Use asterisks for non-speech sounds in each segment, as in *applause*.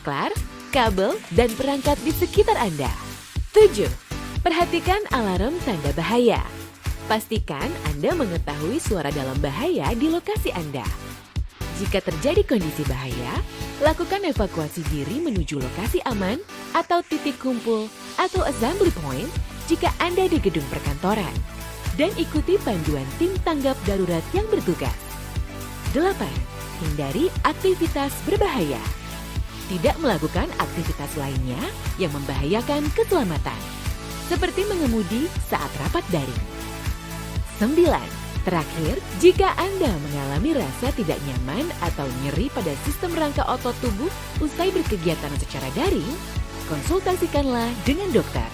saklar, kabel, dan perangkat di sekitar Anda. 7. Perhatikan alarm tanda bahaya. Pastikan Anda mengetahui suara dalam bahaya di lokasi Anda. Jika terjadi kondisi bahaya, lakukan evakuasi diri menuju lokasi aman atau titik kumpul atau assembly point jika Anda di gedung perkantoran dan ikuti panduan tim tanggap darurat yang bertugas. 8. Hindari aktivitas berbahaya tidak melakukan aktivitas lainnya yang membahayakan keselamatan, seperti mengemudi saat rapat daring. 9. Terakhir, jika Anda mengalami rasa tidak nyaman atau nyeri pada sistem rangka otot tubuh usai berkegiatan secara daring, konsultasikanlah dengan dokter.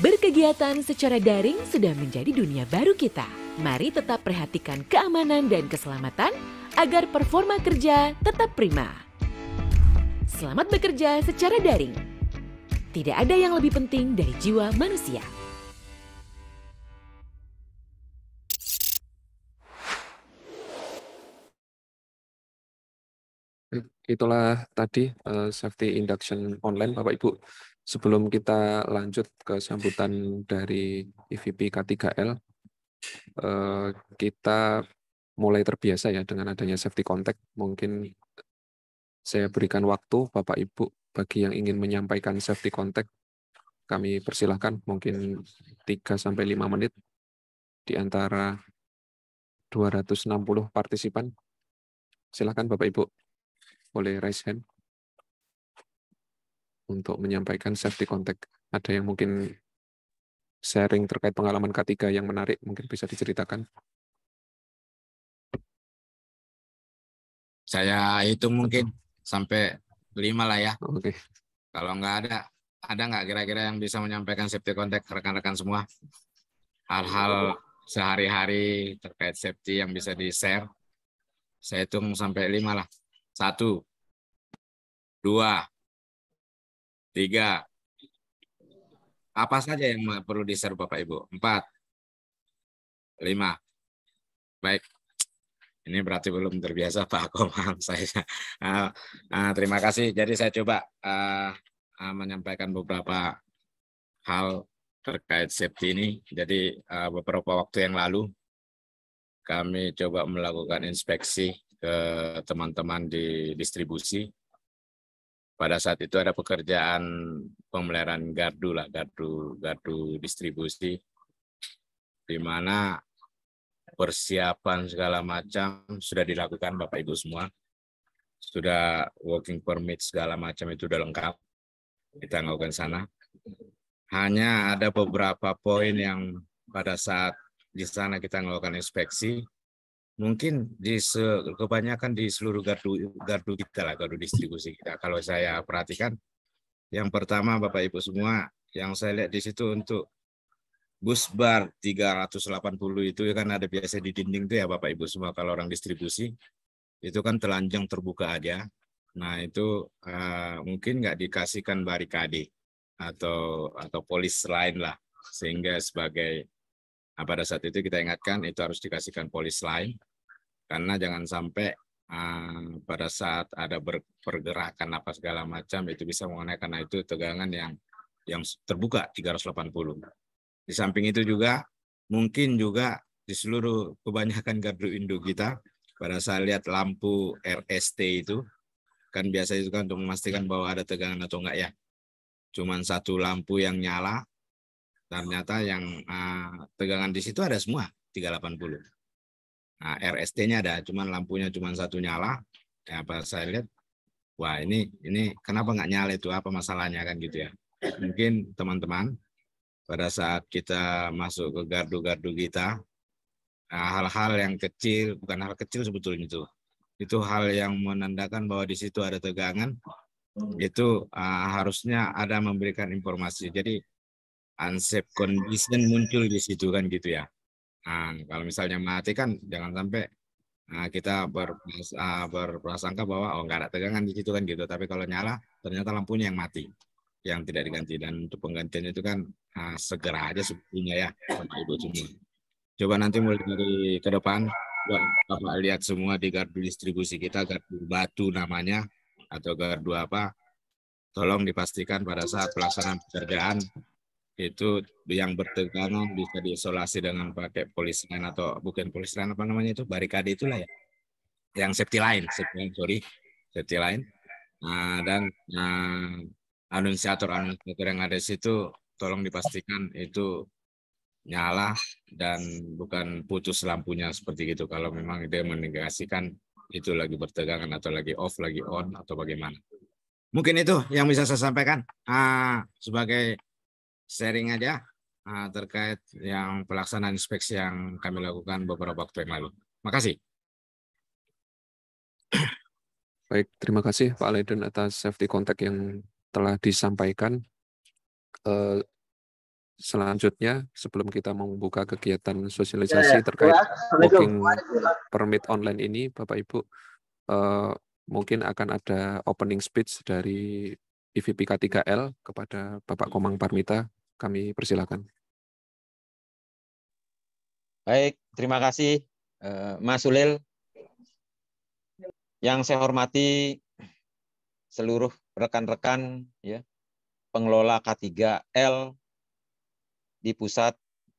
Berkegiatan secara daring sudah menjadi dunia baru kita. Mari tetap perhatikan keamanan dan keselamatan agar performa kerja tetap prima. Selamat bekerja secara daring. Tidak ada yang lebih penting dari jiwa manusia. Itulah tadi uh, safety induction online Bapak Ibu. Sebelum kita lanjut ke sambutan dari IVP e K3L, uh, eh, kita mulai terbiasa ya dengan adanya safety contact. Mungkin saya berikan waktu Bapak Ibu bagi yang ingin menyampaikan safety contact. Kami persilahkan mungkin 3 sampai 5 menit di antara 260 partisipan. Silahkan Bapak Ibu boleh raise hand untuk menyampaikan safety contact. Ada yang mungkin sharing terkait pengalaman K3 yang menarik, mungkin bisa diceritakan. Saya itu mungkin sampai lima lah ya. Oke. Kalau nggak ada, ada nggak kira-kira yang bisa menyampaikan safety kontak rekan-rekan semua? Hal-hal sehari-hari terkait safety yang bisa di-share. Saya hitung sampai lima lah. Satu, dua, tiga. Apa saja yang perlu di-share Bapak Ibu? Empat, lima. Baik. Ini berarti belum terbiasa Pak Ako, *laughs* saya. Uh, uh, terima kasih. Jadi saya coba uh, uh, menyampaikan beberapa hal terkait safety ini. Jadi uh, beberapa waktu yang lalu kami coba melakukan inspeksi ke teman-teman di distribusi. Pada saat itu ada pekerjaan pemeliharaan gardu lah, gardu gardu distribusi di mana persiapan segala macam sudah dilakukan Bapak Ibu semua. Sudah working permit segala macam itu sudah lengkap. Kita nggak sana. Hanya ada beberapa poin yang pada saat di sana kita ngelakukan inspeksi, mungkin di se, kebanyakan di seluruh gardu gardu kita lah gardu distribusi kita kalau saya perhatikan yang pertama Bapak Ibu semua yang saya lihat di situ untuk busbar 380 itu kan ada biasa di dinding tuh ya Bapak Ibu semua kalau orang distribusi itu kan telanjang terbuka aja. Nah itu uh, mungkin nggak dikasihkan barikade atau atau polis lain lah sehingga sebagai nah, pada saat itu kita ingatkan itu harus dikasihkan polis lain karena jangan sampai uh, pada saat ada pergerakan apa segala macam itu bisa mengenai karena itu tegangan yang yang terbuka 380. Di samping itu juga mungkin juga di seluruh kebanyakan gardu induk kita, pada saya lihat lampu RST itu, kan biasanya itu kan untuk memastikan bahwa ada tegangan atau enggak ya. Cuman satu lampu yang nyala, ternyata yang uh, tegangan di situ ada semua, 380. Nah, RST-nya ada, cuman lampunya cuman satu nyala. Ya, apa saya lihat, wah ini ini kenapa enggak nyala itu apa masalahnya kan gitu ya. Mungkin teman-teman pada saat kita masuk ke gardu-gardu kita, nah, hal-hal nah, yang kecil, bukan hal kecil sebetulnya itu, itu hal yang menandakan bahwa di situ ada tegangan, itu uh, harusnya ada memberikan informasi. Jadi unsafe condition muncul di situ kan gitu ya. Nah, kalau misalnya mati kan jangan sampai Nah, kita ber, uh, ah, berprasangka bahwa oh nggak ada tegangan di situ kan gitu. Tapi kalau nyala ternyata lampunya yang mati yang tidak diganti dan untuk penggantian itu kan nah, segera aja sebetulnya ya Bapak Ibu semua. Coba nanti mulai dari ke depan Bapak, Bapak lihat semua di gardu distribusi kita gardu batu namanya atau gardu apa tolong dipastikan pada saat pelaksanaan pekerjaan itu yang bertentangan bisa diisolasi dengan pakai polisian atau bukan polisian apa namanya itu barikade itulah ya yang safety line, safety line sorry safety line nah, dan nah, anunciator-anunciator yang ada di situ tolong dipastikan itu nyala dan bukan putus lampunya seperti itu kalau memang dia menegasikan itu lagi bertegangan atau lagi off lagi on atau bagaimana mungkin itu yang bisa saya sampaikan ah, sebagai sharing aja ah, terkait yang pelaksanaan inspeksi yang kami lakukan beberapa waktu yang lalu makasih baik terima kasih Pak Aledon atas safety contact yang telah disampaikan. Eh, selanjutnya, sebelum kita membuka kegiatan sosialisasi ya, ya. terkait ya, booking permit online ini, Bapak Ibu, eh, mungkin akan ada opening speech dari IVP K3L kepada Bapak Komang Parmita. Kami persilakan. Baik, terima kasih eh, Mas Sulil. Yang saya hormati seluruh rekan-rekan ya pengelola K3L di pusat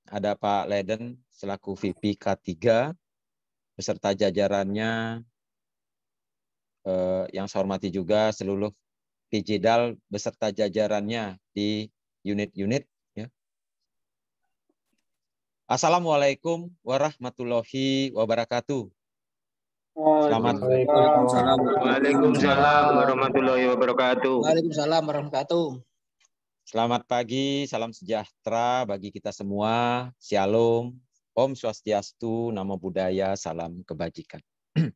ada Pak Leden selaku VP K3 beserta jajarannya eh, yang saya hormati juga seluruh PJDAL beserta jajarannya di unit-unit ya. Assalamualaikum warahmatullahi wabarakatuh. Selamat Waalaikumsalam. Waalaikumsalam warahmatullahi wabarakatuh. Waalaikumsalam warahmatullahi wabarakatuh. Selamat pagi, salam sejahtera bagi kita semua. Shalom, Om Swastiastu, Namo Buddhaya, salam kebajikan. *clears throat*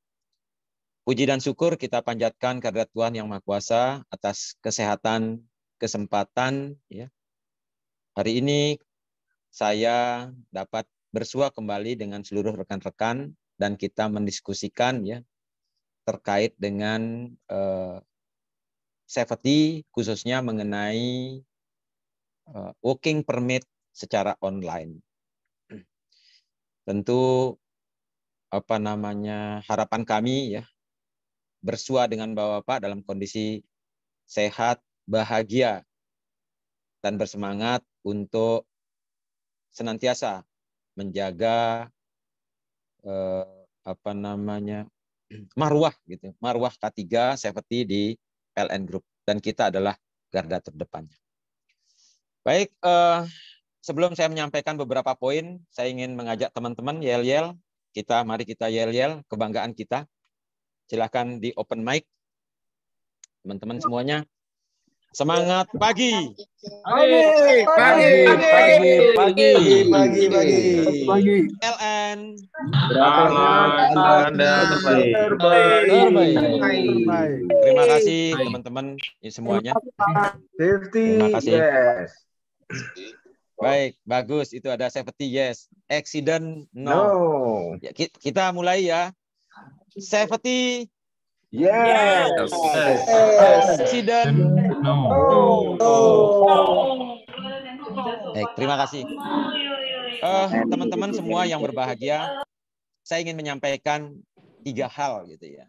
Puji dan syukur kita panjatkan kehadirat Tuhan Yang Maha Kuasa atas kesehatan, kesempatan. Ya. Hari ini saya dapat bersua kembali dengan seluruh rekan-rekan dan kita mendiskusikan ya terkait dengan uh, safety khususnya mengenai uh, working permit secara online. Tentu apa namanya harapan kami ya bersua dengan Bapak dalam kondisi sehat, bahagia dan bersemangat untuk senantiasa menjaga eh, apa namanya *clears throat* marwah gitu marwah K3 safety di LN Group dan kita adalah garda terdepannya. Baik, eh, sebelum saya menyampaikan beberapa poin, saya ingin mengajak teman-teman yel-yel kita mari kita yel-yel kebanggaan kita. Silahkan di open mic teman-teman semuanya Semangat pagi. Pagi, pagi, pagi, pagi, pagi, pagi, pagi. LN. Selamat Anda terbaik. Terbaik. Terima kasih teman-teman semuanya. Safety. Terima kasih. Baik, bagus. Itu ada safety yes. Accident no. no. Ya, kita mulai ya. Safety yes. yes. Accident No. no. Baik, terima kasih. Uh, teman-teman semua yang berbahagia, saya ingin menyampaikan tiga hal gitu ya.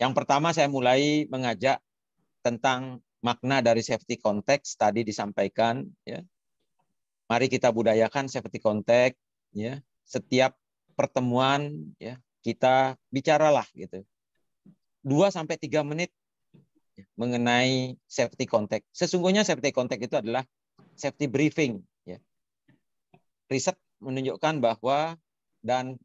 Yang pertama saya mulai mengajak tentang makna dari safety context tadi disampaikan ya. Mari kita budayakan safety context ya. Setiap pertemuan ya kita bicaralah gitu. Dua sampai tiga menit mengenai safety contact. Sesungguhnya safety contact itu adalah safety briefing. Ya. Riset menunjukkan bahwa dan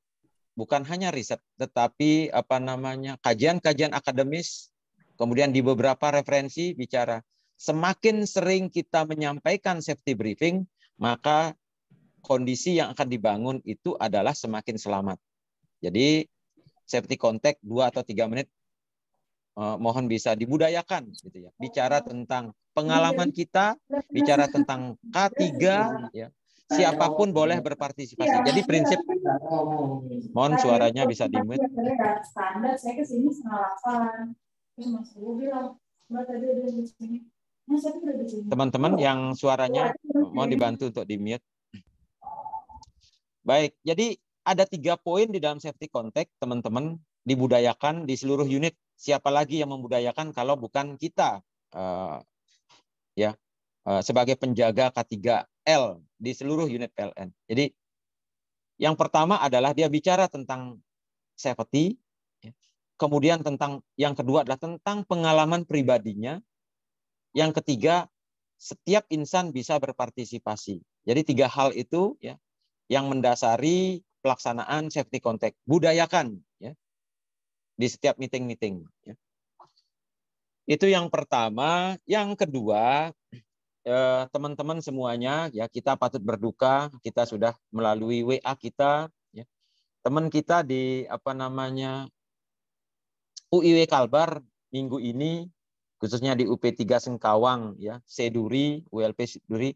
bukan hanya riset, tetapi apa namanya kajian-kajian akademis, kemudian di beberapa referensi bicara semakin sering kita menyampaikan safety briefing, maka kondisi yang akan dibangun itu adalah semakin selamat. Jadi safety contact dua atau tiga menit uh, mohon bisa dibudayakan gitu ya. Bicara oh. tentang pengalaman iya. kita, bicara tentang K3 ya. Siapapun iya. boleh berpartisipasi. Iya. Jadi prinsip mohon nah, suaranya bisa dimut. Standar saya ke nah, di sini. Teman-teman oh, yang suaranya oh, mohon dibantu untuk di mute. Baik, jadi ada tiga poin di dalam safety contact teman-teman dibudayakan di seluruh unit siapa lagi yang membudayakan kalau bukan kita uh, ya uh, sebagai penjaga K3L di seluruh unit PLN. Jadi yang pertama adalah dia bicara tentang safety, ya. kemudian tentang yang kedua adalah tentang pengalaman pribadinya, yang ketiga setiap insan bisa berpartisipasi. Jadi tiga hal itu ya yang mendasari pelaksanaan safety contact. Budayakan di setiap meeting-meeting. Ya. Itu yang pertama. Yang kedua, eh, teman-teman semuanya ya kita patut berduka kita sudah melalui WA kita ya. teman kita di apa namanya UIW Kalbar minggu ini khususnya di UP3 Sengkawang ya Seduri ULP Seduri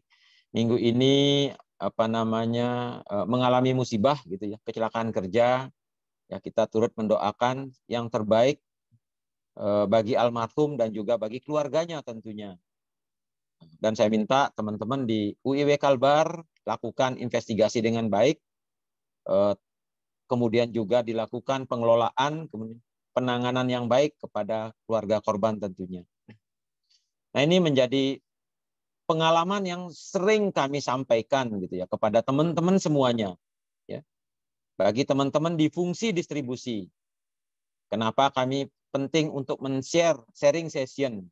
minggu ini apa namanya eh, mengalami musibah gitu ya kecelakaan kerja Ya, kita turut mendoakan yang terbaik eh, bagi almarhum dan juga bagi keluarganya tentunya. Dan saya minta teman-teman di UIW Kalbar lakukan investigasi dengan baik, eh, kemudian juga dilakukan pengelolaan, penanganan yang baik kepada keluarga korban tentunya. Nah ini menjadi pengalaman yang sering kami sampaikan gitu ya kepada teman-teman semuanya bagi teman-teman di fungsi distribusi. Kenapa kami penting untuk men-share sharing session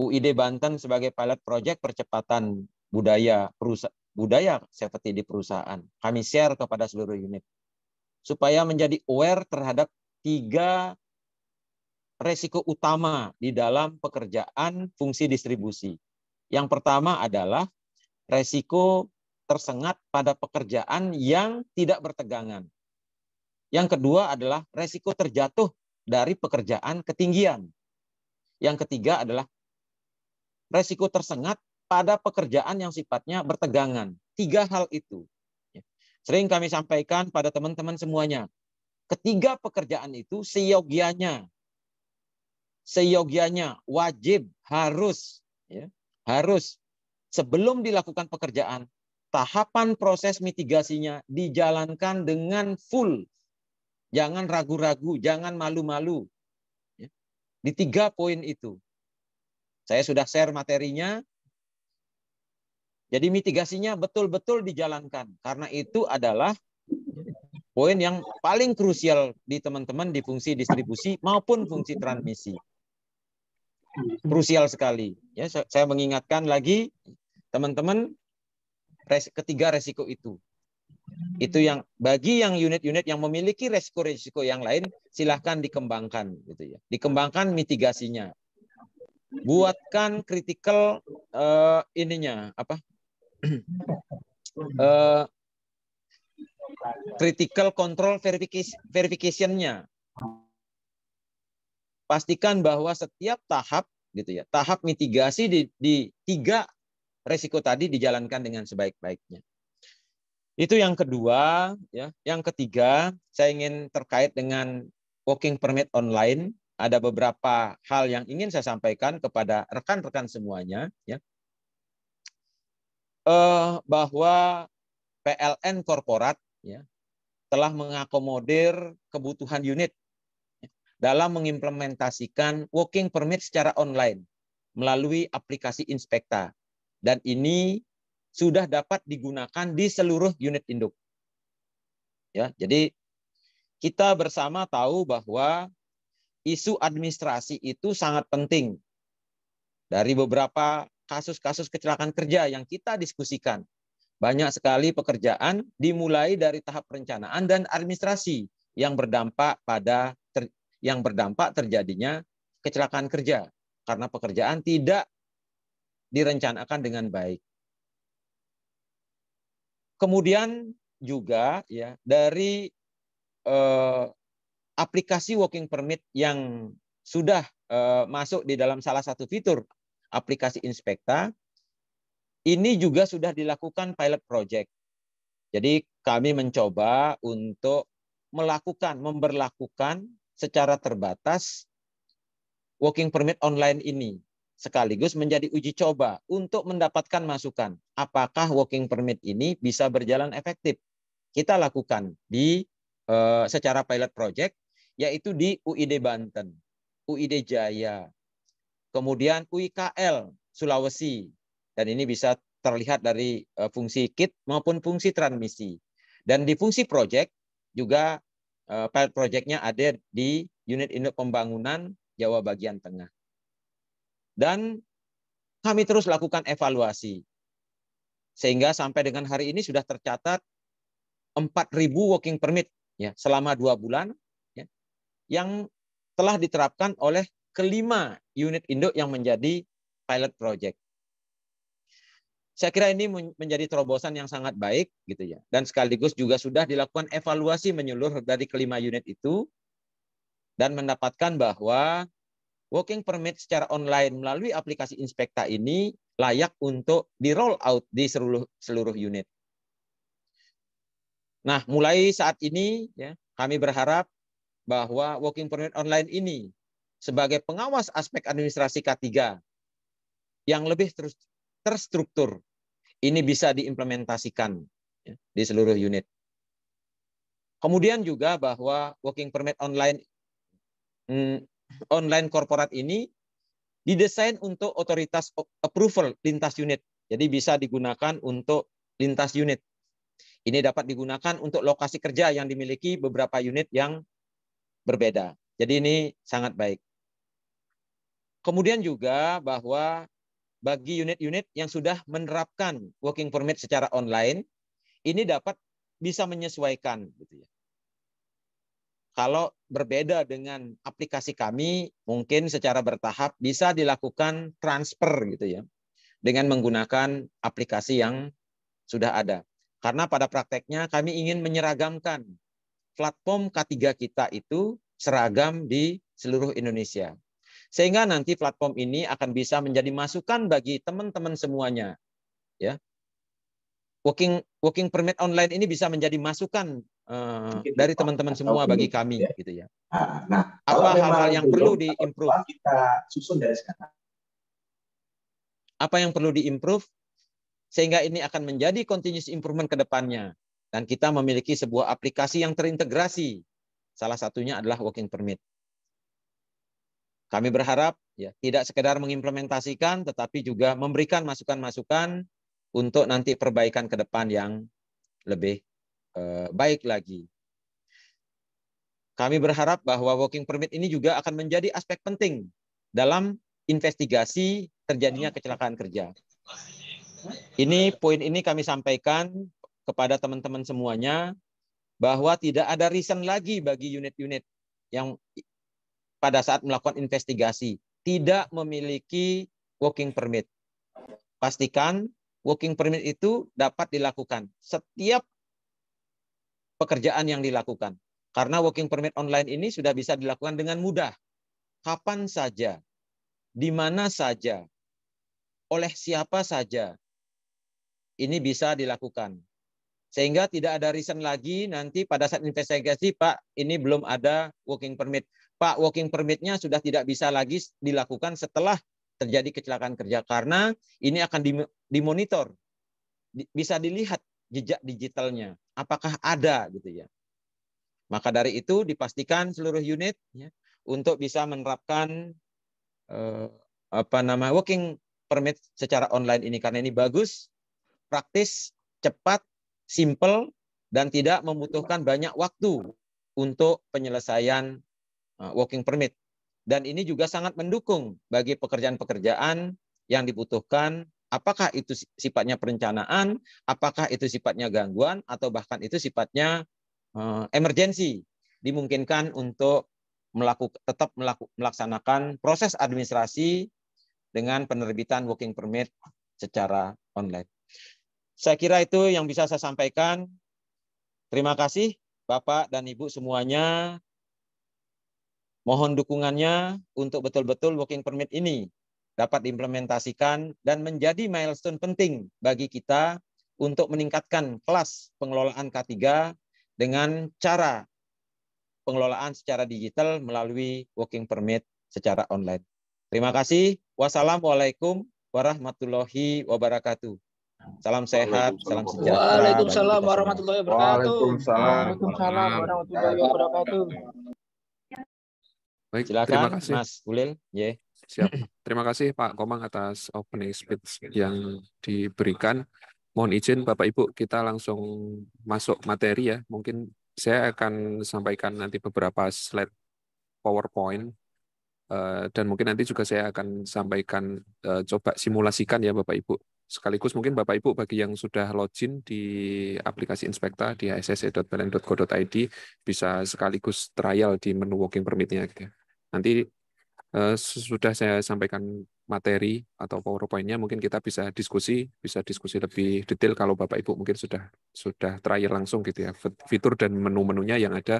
UID Banten sebagai pilot project percepatan budaya perusahaan budaya seperti di perusahaan. Kami share kepada seluruh unit supaya menjadi aware terhadap tiga resiko utama di dalam pekerjaan fungsi distribusi. Yang pertama adalah resiko tersengat pada pekerjaan yang tidak bertegangan. Yang kedua adalah resiko terjatuh dari pekerjaan ketinggian. Yang ketiga adalah resiko tersengat pada pekerjaan yang sifatnya bertegangan. Tiga hal itu. Ya. Sering kami sampaikan pada teman-teman semuanya. Ketiga pekerjaan itu seyogianya. Seyogianya wajib, harus. Ya, harus sebelum dilakukan pekerjaan tahapan proses mitigasinya dijalankan dengan full. Jangan ragu-ragu, jangan malu-malu. Ya. Di tiga poin itu. Saya sudah share materinya. Jadi mitigasinya betul-betul dijalankan. Karena itu adalah poin yang paling krusial di teman-teman di fungsi distribusi maupun fungsi transmisi. Krusial sekali. Ya, saya mengingatkan lagi teman-teman res, ketiga resiko itu. Itu yang bagi yang unit-unit yang memiliki resiko-resiko yang lain silahkan dikembangkan gitu ya. Dikembangkan mitigasinya. Buatkan critical uh, ininya apa? uh, *clears throat* critical control verification-nya. Pastikan bahwa setiap tahap gitu ya, tahap mitigasi di, di tiga resiko tadi dijalankan dengan sebaik-baiknya. Itu yang kedua, ya. Yang ketiga, saya ingin terkait dengan working permit online. Ada beberapa hal yang ingin saya sampaikan kepada rekan-rekan semuanya, ya. Eh, bahwa PLN korporat, ya, telah mengakomodir kebutuhan unit dalam mengimplementasikan working permit secara online melalui aplikasi Inspekta dan ini sudah dapat digunakan di seluruh unit induk. Ya, jadi kita bersama tahu bahwa isu administrasi itu sangat penting. Dari beberapa kasus-kasus kecelakaan kerja yang kita diskusikan, banyak sekali pekerjaan dimulai dari tahap perencanaan dan administrasi yang berdampak pada ter, yang berdampak terjadinya kecelakaan kerja karena pekerjaan tidak direncanakan dengan baik. Kemudian juga ya dari eh, aplikasi working permit yang sudah eh, masuk di dalam salah satu fitur aplikasi Inspekta ini juga sudah dilakukan pilot project. Jadi kami mencoba untuk melakukan, memberlakukan secara terbatas working permit online ini sekaligus menjadi uji coba untuk mendapatkan masukan apakah working permit ini bisa berjalan efektif. Kita lakukan di eh, secara pilot project yaitu di UID Banten, UID Jaya, kemudian UIKL Sulawesi dan ini bisa terlihat dari eh, fungsi kit maupun fungsi transmisi. Dan di fungsi project juga eh, pilot projectnya ada di unit induk pembangunan Jawa bagian tengah. Dan kami terus lakukan evaluasi. Sehingga sampai dengan hari ini sudah tercatat 4.000 working permit ya selama dua bulan ya, yang telah diterapkan oleh kelima unit induk yang menjadi pilot project. Saya kira ini menjadi terobosan yang sangat baik gitu ya. Dan sekaligus juga sudah dilakukan evaluasi menyeluruh dari kelima unit itu dan mendapatkan bahwa working permit secara online melalui aplikasi Inspekta ini layak untuk di roll out di seluruh seluruh unit. Nah, mulai saat ini ya, kami berharap bahwa working permit online ini sebagai pengawas aspek administrasi K3 yang lebih ter terstruktur ini bisa diimplementasikan ya, di seluruh unit. Kemudian juga bahwa working permit online hmm, online korporat ini didesain untuk otoritas approval lintas unit. Jadi bisa digunakan untuk lintas unit. Ini dapat digunakan untuk lokasi kerja yang dimiliki beberapa unit yang berbeda. Jadi ini sangat baik. Kemudian juga bahwa bagi unit-unit yang sudah menerapkan working permit secara online, ini dapat bisa menyesuaikan gitu ya. Kalau berbeda dengan aplikasi kami, mungkin secara bertahap bisa dilakukan transfer gitu ya, dengan menggunakan aplikasi yang sudah ada. Karena pada prakteknya kami ingin menyeragamkan platform K3 kita itu seragam di seluruh Indonesia. Sehingga nanti platform ini akan bisa menjadi masukan bagi teman-teman semuanya. Ya. Working working permit online ini bisa menjadi masukan uh, dari teman-teman semua bagi kami ya. gitu ya. Ah, nah, apa hal-hal yang perlu diimprove? Kita susun dari sekarang. Apa yang perlu diimprove sehingga ini akan menjadi continuous improvement ke depannya dan kita memiliki sebuah aplikasi yang terintegrasi. Salah satunya adalah working permit. Kami berharap ya tidak sekedar mengimplementasikan tetapi juga memberikan masukan-masukan untuk nanti perbaikan ke depan yang lebih Eh, baik lagi. Kami berharap bahwa working permit ini juga akan menjadi aspek penting dalam investigasi terjadinya hmm. kecelakaan kerja. Ini poin ini kami sampaikan kepada teman-teman semuanya bahwa tidak ada reason lagi bagi unit-unit yang pada saat melakukan investigasi tidak memiliki working permit. Pastikan working permit itu dapat dilakukan. Setiap pekerjaan yang dilakukan. Karena working permit online ini sudah bisa dilakukan dengan mudah. Kapan saja, di mana saja, oleh siapa saja, ini bisa dilakukan. Sehingga tidak ada reason lagi nanti pada saat investigasi, Pak, ini belum ada working permit. Pak, working permitnya sudah tidak bisa lagi dilakukan setelah terjadi kecelakaan kerja. Karena ini akan dimonitor. Bisa dilihat jejak digitalnya. Apakah ada gitu ya. Maka dari itu dipastikan seluruh unit ya, untuk bisa menerapkan eh, apa nama working permit secara online ini karena ini bagus, praktis, cepat, simple dan tidak membutuhkan banyak waktu untuk penyelesaian eh, working permit. Dan ini juga sangat mendukung bagi pekerjaan-pekerjaan yang dibutuhkan Apakah itu sifatnya perencanaan, apakah itu sifatnya gangguan, atau bahkan itu sifatnya eh, emergensi dimungkinkan untuk melakukan tetap melaksanakan proses administrasi dengan penerbitan working permit secara online. Saya kira itu yang bisa saya sampaikan. Terima kasih Bapak dan Ibu semuanya. Mohon dukungannya untuk betul-betul working permit ini dapat diimplementasikan dan menjadi milestone penting bagi kita untuk meningkatkan kelas pengelolaan K3 dengan cara pengelolaan secara digital melalui working permit secara online. Terima kasih. Wassalamualaikum warahmatullahi wabarakatuh. Salam sehat, salam sejahtera. Waalaikumsalam warahmatullahi wabarakatuh. Waalaikumsalam, warahmatullahi wabarakatuh. Baik, Silakan, terima kasih. Mas Ulil. Yeah. Siap. Terima kasih Pak Komang atas opening speech yang diberikan. Mohon izin Bapak Ibu kita langsung masuk materi ya. Mungkin saya akan sampaikan nanti beberapa slide PowerPoint eh, dan mungkin nanti juga saya akan sampaikan eh, coba simulasikan ya Bapak Ibu. Sekaligus mungkin Bapak Ibu bagi yang sudah login di aplikasi Inspekta di hsse.pln.go.id bisa sekaligus trial di menu working permitnya Nanti Eh, sudah saya sampaikan materi atau powerpointnya mungkin kita bisa diskusi bisa diskusi lebih detail kalau bapak ibu mungkin sudah sudah trial langsung gitu ya fitur dan menu-menunya yang ada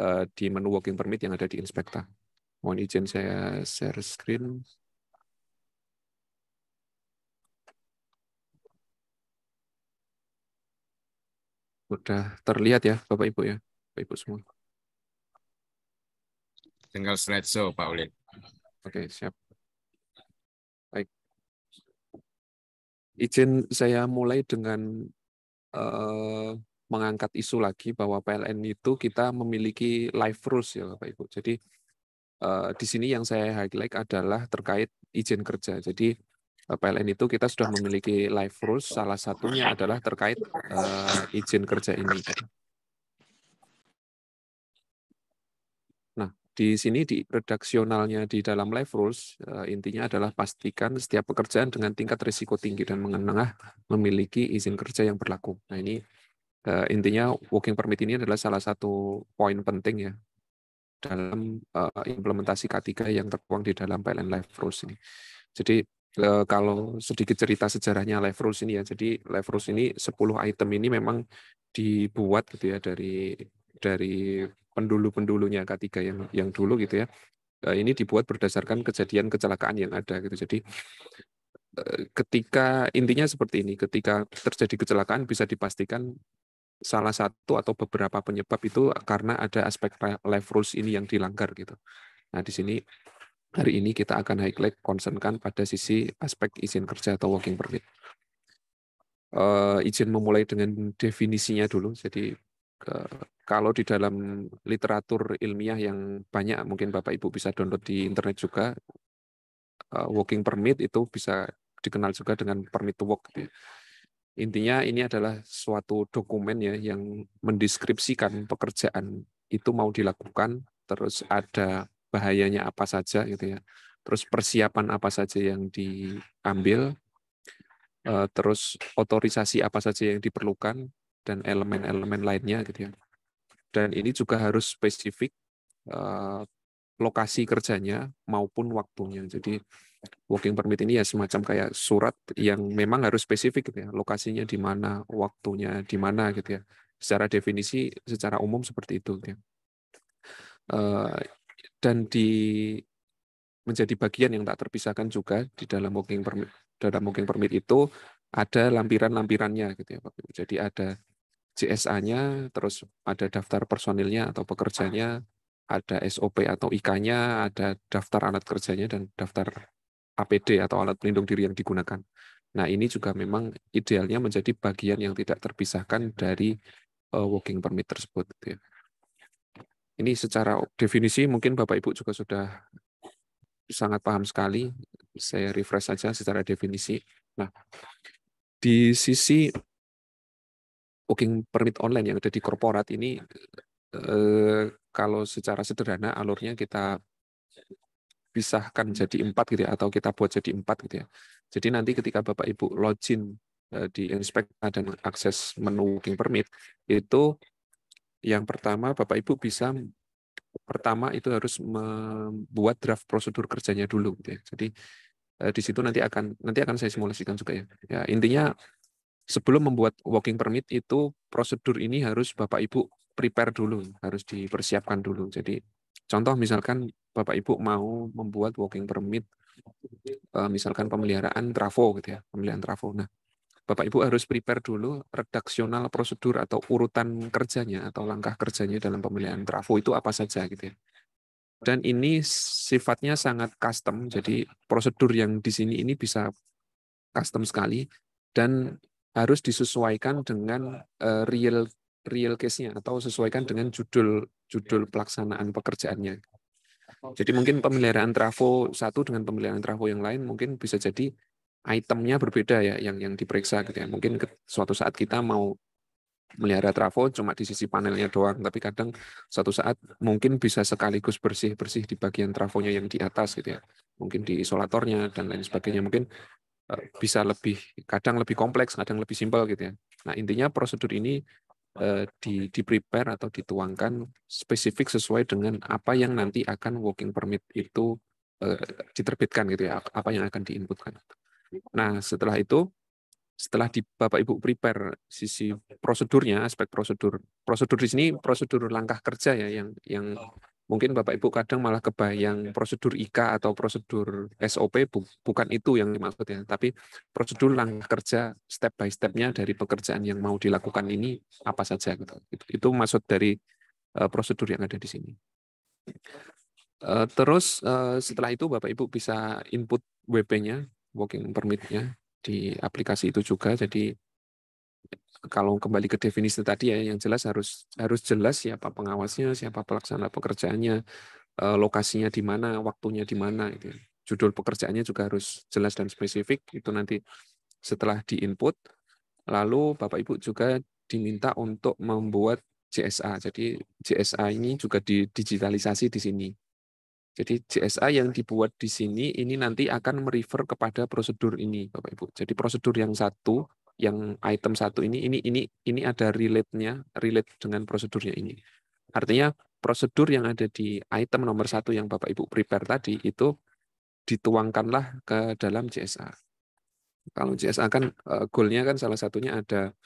eh, di menu working permit yang ada di inspekta mohon izin saya share screen sudah terlihat ya bapak ibu ya bapak ibu semua tinggal slide show, pak Ulin Oke, siap. Baik. Izin saya mulai dengan uh, mengangkat isu lagi bahwa PLN itu kita memiliki live rules ya Bapak Ibu. Jadi uh, di sini yang saya highlight adalah terkait izin kerja. Jadi eh, PLN itu kita sudah memiliki live rules, salah satunya adalah terkait uh, izin kerja ini. di sini di redaksionalnya di dalam live rules eh, intinya adalah pastikan setiap pekerjaan dengan tingkat risiko tinggi dan menengah memiliki izin kerja yang berlaku. Nah ini eh, intinya working permit ini adalah salah satu poin penting ya dalam eh, implementasi K3 yang tertuang di dalam PLN Live rules ini. Jadi kalau sedikit cerita sejarahnya Live rules ini ya. Jadi Live rules ini 10 item ini memang dibuat gitu ya dari dari pendulu-pendulunya K3 yang yang dulu gitu ya. Eh, ini dibuat berdasarkan kejadian kecelakaan yang ada gitu. Jadi eh, ketika intinya seperti ini, ketika terjadi kecelakaan bisa dipastikan salah satu atau beberapa penyebab itu karena ada aspek life rules ini yang dilanggar gitu. Nah, di sini hari ini kita akan highlight konsenkan pada sisi aspek izin kerja atau working permit. Uh, izin memulai dengan definisinya dulu. Jadi uh, kalau di dalam literatur ilmiah yang banyak mungkin Bapak Ibu bisa download di internet juga eh, Working permit itu bisa dikenal juga dengan permit to walk. Intinya ini adalah suatu dokumen ya yang mendeskripsikan pekerjaan itu mau dilakukan, terus ada bahayanya apa saja gitu ya. Terus persiapan apa saja yang diambil, eh, terus otorisasi apa saja yang diperlukan dan elemen-elemen lainnya gitu ya dan ini juga harus spesifik uh, lokasi kerjanya maupun waktunya. Jadi working permit ini ya semacam kayak surat yang memang harus spesifik gitu ya, lokasinya di mana, waktunya di mana gitu ya. Secara definisi secara umum seperti itu gitu ya. Uh, dan di menjadi bagian yang tak terpisahkan juga di dalam working permit dalam working permit itu ada lampiran-lampirannya gitu ya Jadi ada csa nya terus ada daftar personilnya atau pekerjanya, ada SOP atau IK-nya, ada daftar alat kerjanya, dan daftar APD atau alat pelindung diri yang digunakan. Nah, ini juga memang idealnya menjadi bagian yang tidak terpisahkan dari uh, working permit tersebut. Gitu ya. Ini secara definisi mungkin Bapak-Ibu juga sudah sangat paham sekali. Saya refresh saja secara definisi. Nah, di sisi booking permit online yang ada di korporat ini eh, kalau secara sederhana alurnya kita pisahkan jadi empat gitu ya, atau kita buat jadi empat gitu ya. Jadi nanti ketika Bapak Ibu login eh, di Inspekta dan akses menu booking permit itu yang pertama Bapak Ibu bisa pertama itu harus membuat draft prosedur kerjanya dulu gitu ya. Jadi eh, di situ nanti akan nanti akan saya simulasikan juga ya. Ya intinya sebelum membuat walking permit itu prosedur ini harus Bapak Ibu prepare dulu, harus dipersiapkan dulu. Jadi contoh misalkan Bapak Ibu mau membuat walking permit eh, misalkan pemeliharaan trafo gitu ya, pemeliharaan trafo. Nah, Bapak Ibu harus prepare dulu redaksional prosedur atau urutan kerjanya atau langkah kerjanya dalam pemeliharaan trafo itu apa saja gitu ya. Dan ini sifatnya sangat custom, jadi prosedur yang di sini ini bisa custom sekali dan harus disesuaikan dengan uh, real real case-nya atau sesuaikan dengan judul judul pelaksanaan pekerjaannya. Jadi mungkin pemeliharaan trafo satu dengan pemeliharaan trafo yang lain mungkin bisa jadi itemnya berbeda ya yang yang diperiksa gitu ya. Mungkin suatu saat kita mau melihara trafo cuma di sisi panelnya doang, tapi kadang suatu saat mungkin bisa sekaligus bersih-bersih di bagian trafonya yang di atas gitu ya. Mungkin di isolatornya dan lain sebagainya. Mungkin Eh, bisa lebih kadang lebih kompleks, kadang lebih simpel gitu ya. Nah, intinya prosedur ini eh, di di prepare atau dituangkan spesifik sesuai dengan apa yang nanti akan working permit itu eh, diterbitkan gitu ya, apa yang akan diinputkan. Nah, setelah itu setelah di Bapak Ibu prepare sisi prosedurnya, aspek prosedur. Prosedur di sini prosedur langkah kerja ya yang yang mungkin Bapak Ibu kadang malah kebayang iya. prosedur IKA atau prosedur SOP bu bukan itu yang dimaksudnya, tapi prosedur langkah kerja step by stepnya dari pekerjaan yang mau dilakukan ini apa saja gitu. Itu, itu maksud dari uh, prosedur yang ada di sini. Uh, terus uh, setelah itu Bapak Ibu bisa input WP-nya, working permit-nya di aplikasi itu juga. Jadi kalau kembali ke definisi tadi ya, yang jelas harus harus jelas siapa pengawasnya, siapa pelaksana pekerjaannya, eh, lokasinya di mana, waktunya di mana. Gitu. Ya. Judul pekerjaannya juga harus jelas dan spesifik. Itu nanti setelah di input, lalu Bapak Ibu juga diminta untuk membuat JSA. Jadi JSA ini juga didigitalisasi di sini. Jadi JSA yang dibuat di sini ini nanti akan merefer kepada prosedur ini, Bapak Ibu. Jadi prosedur yang satu yang item satu ini ini ini ini ada relate-nya relate dengan prosedurnya ini artinya prosedur yang ada di item nomor satu yang bapak ibu prepare tadi itu dituangkanlah ke dalam JSA kalau JSA kan eh, goalnya kan salah satunya ada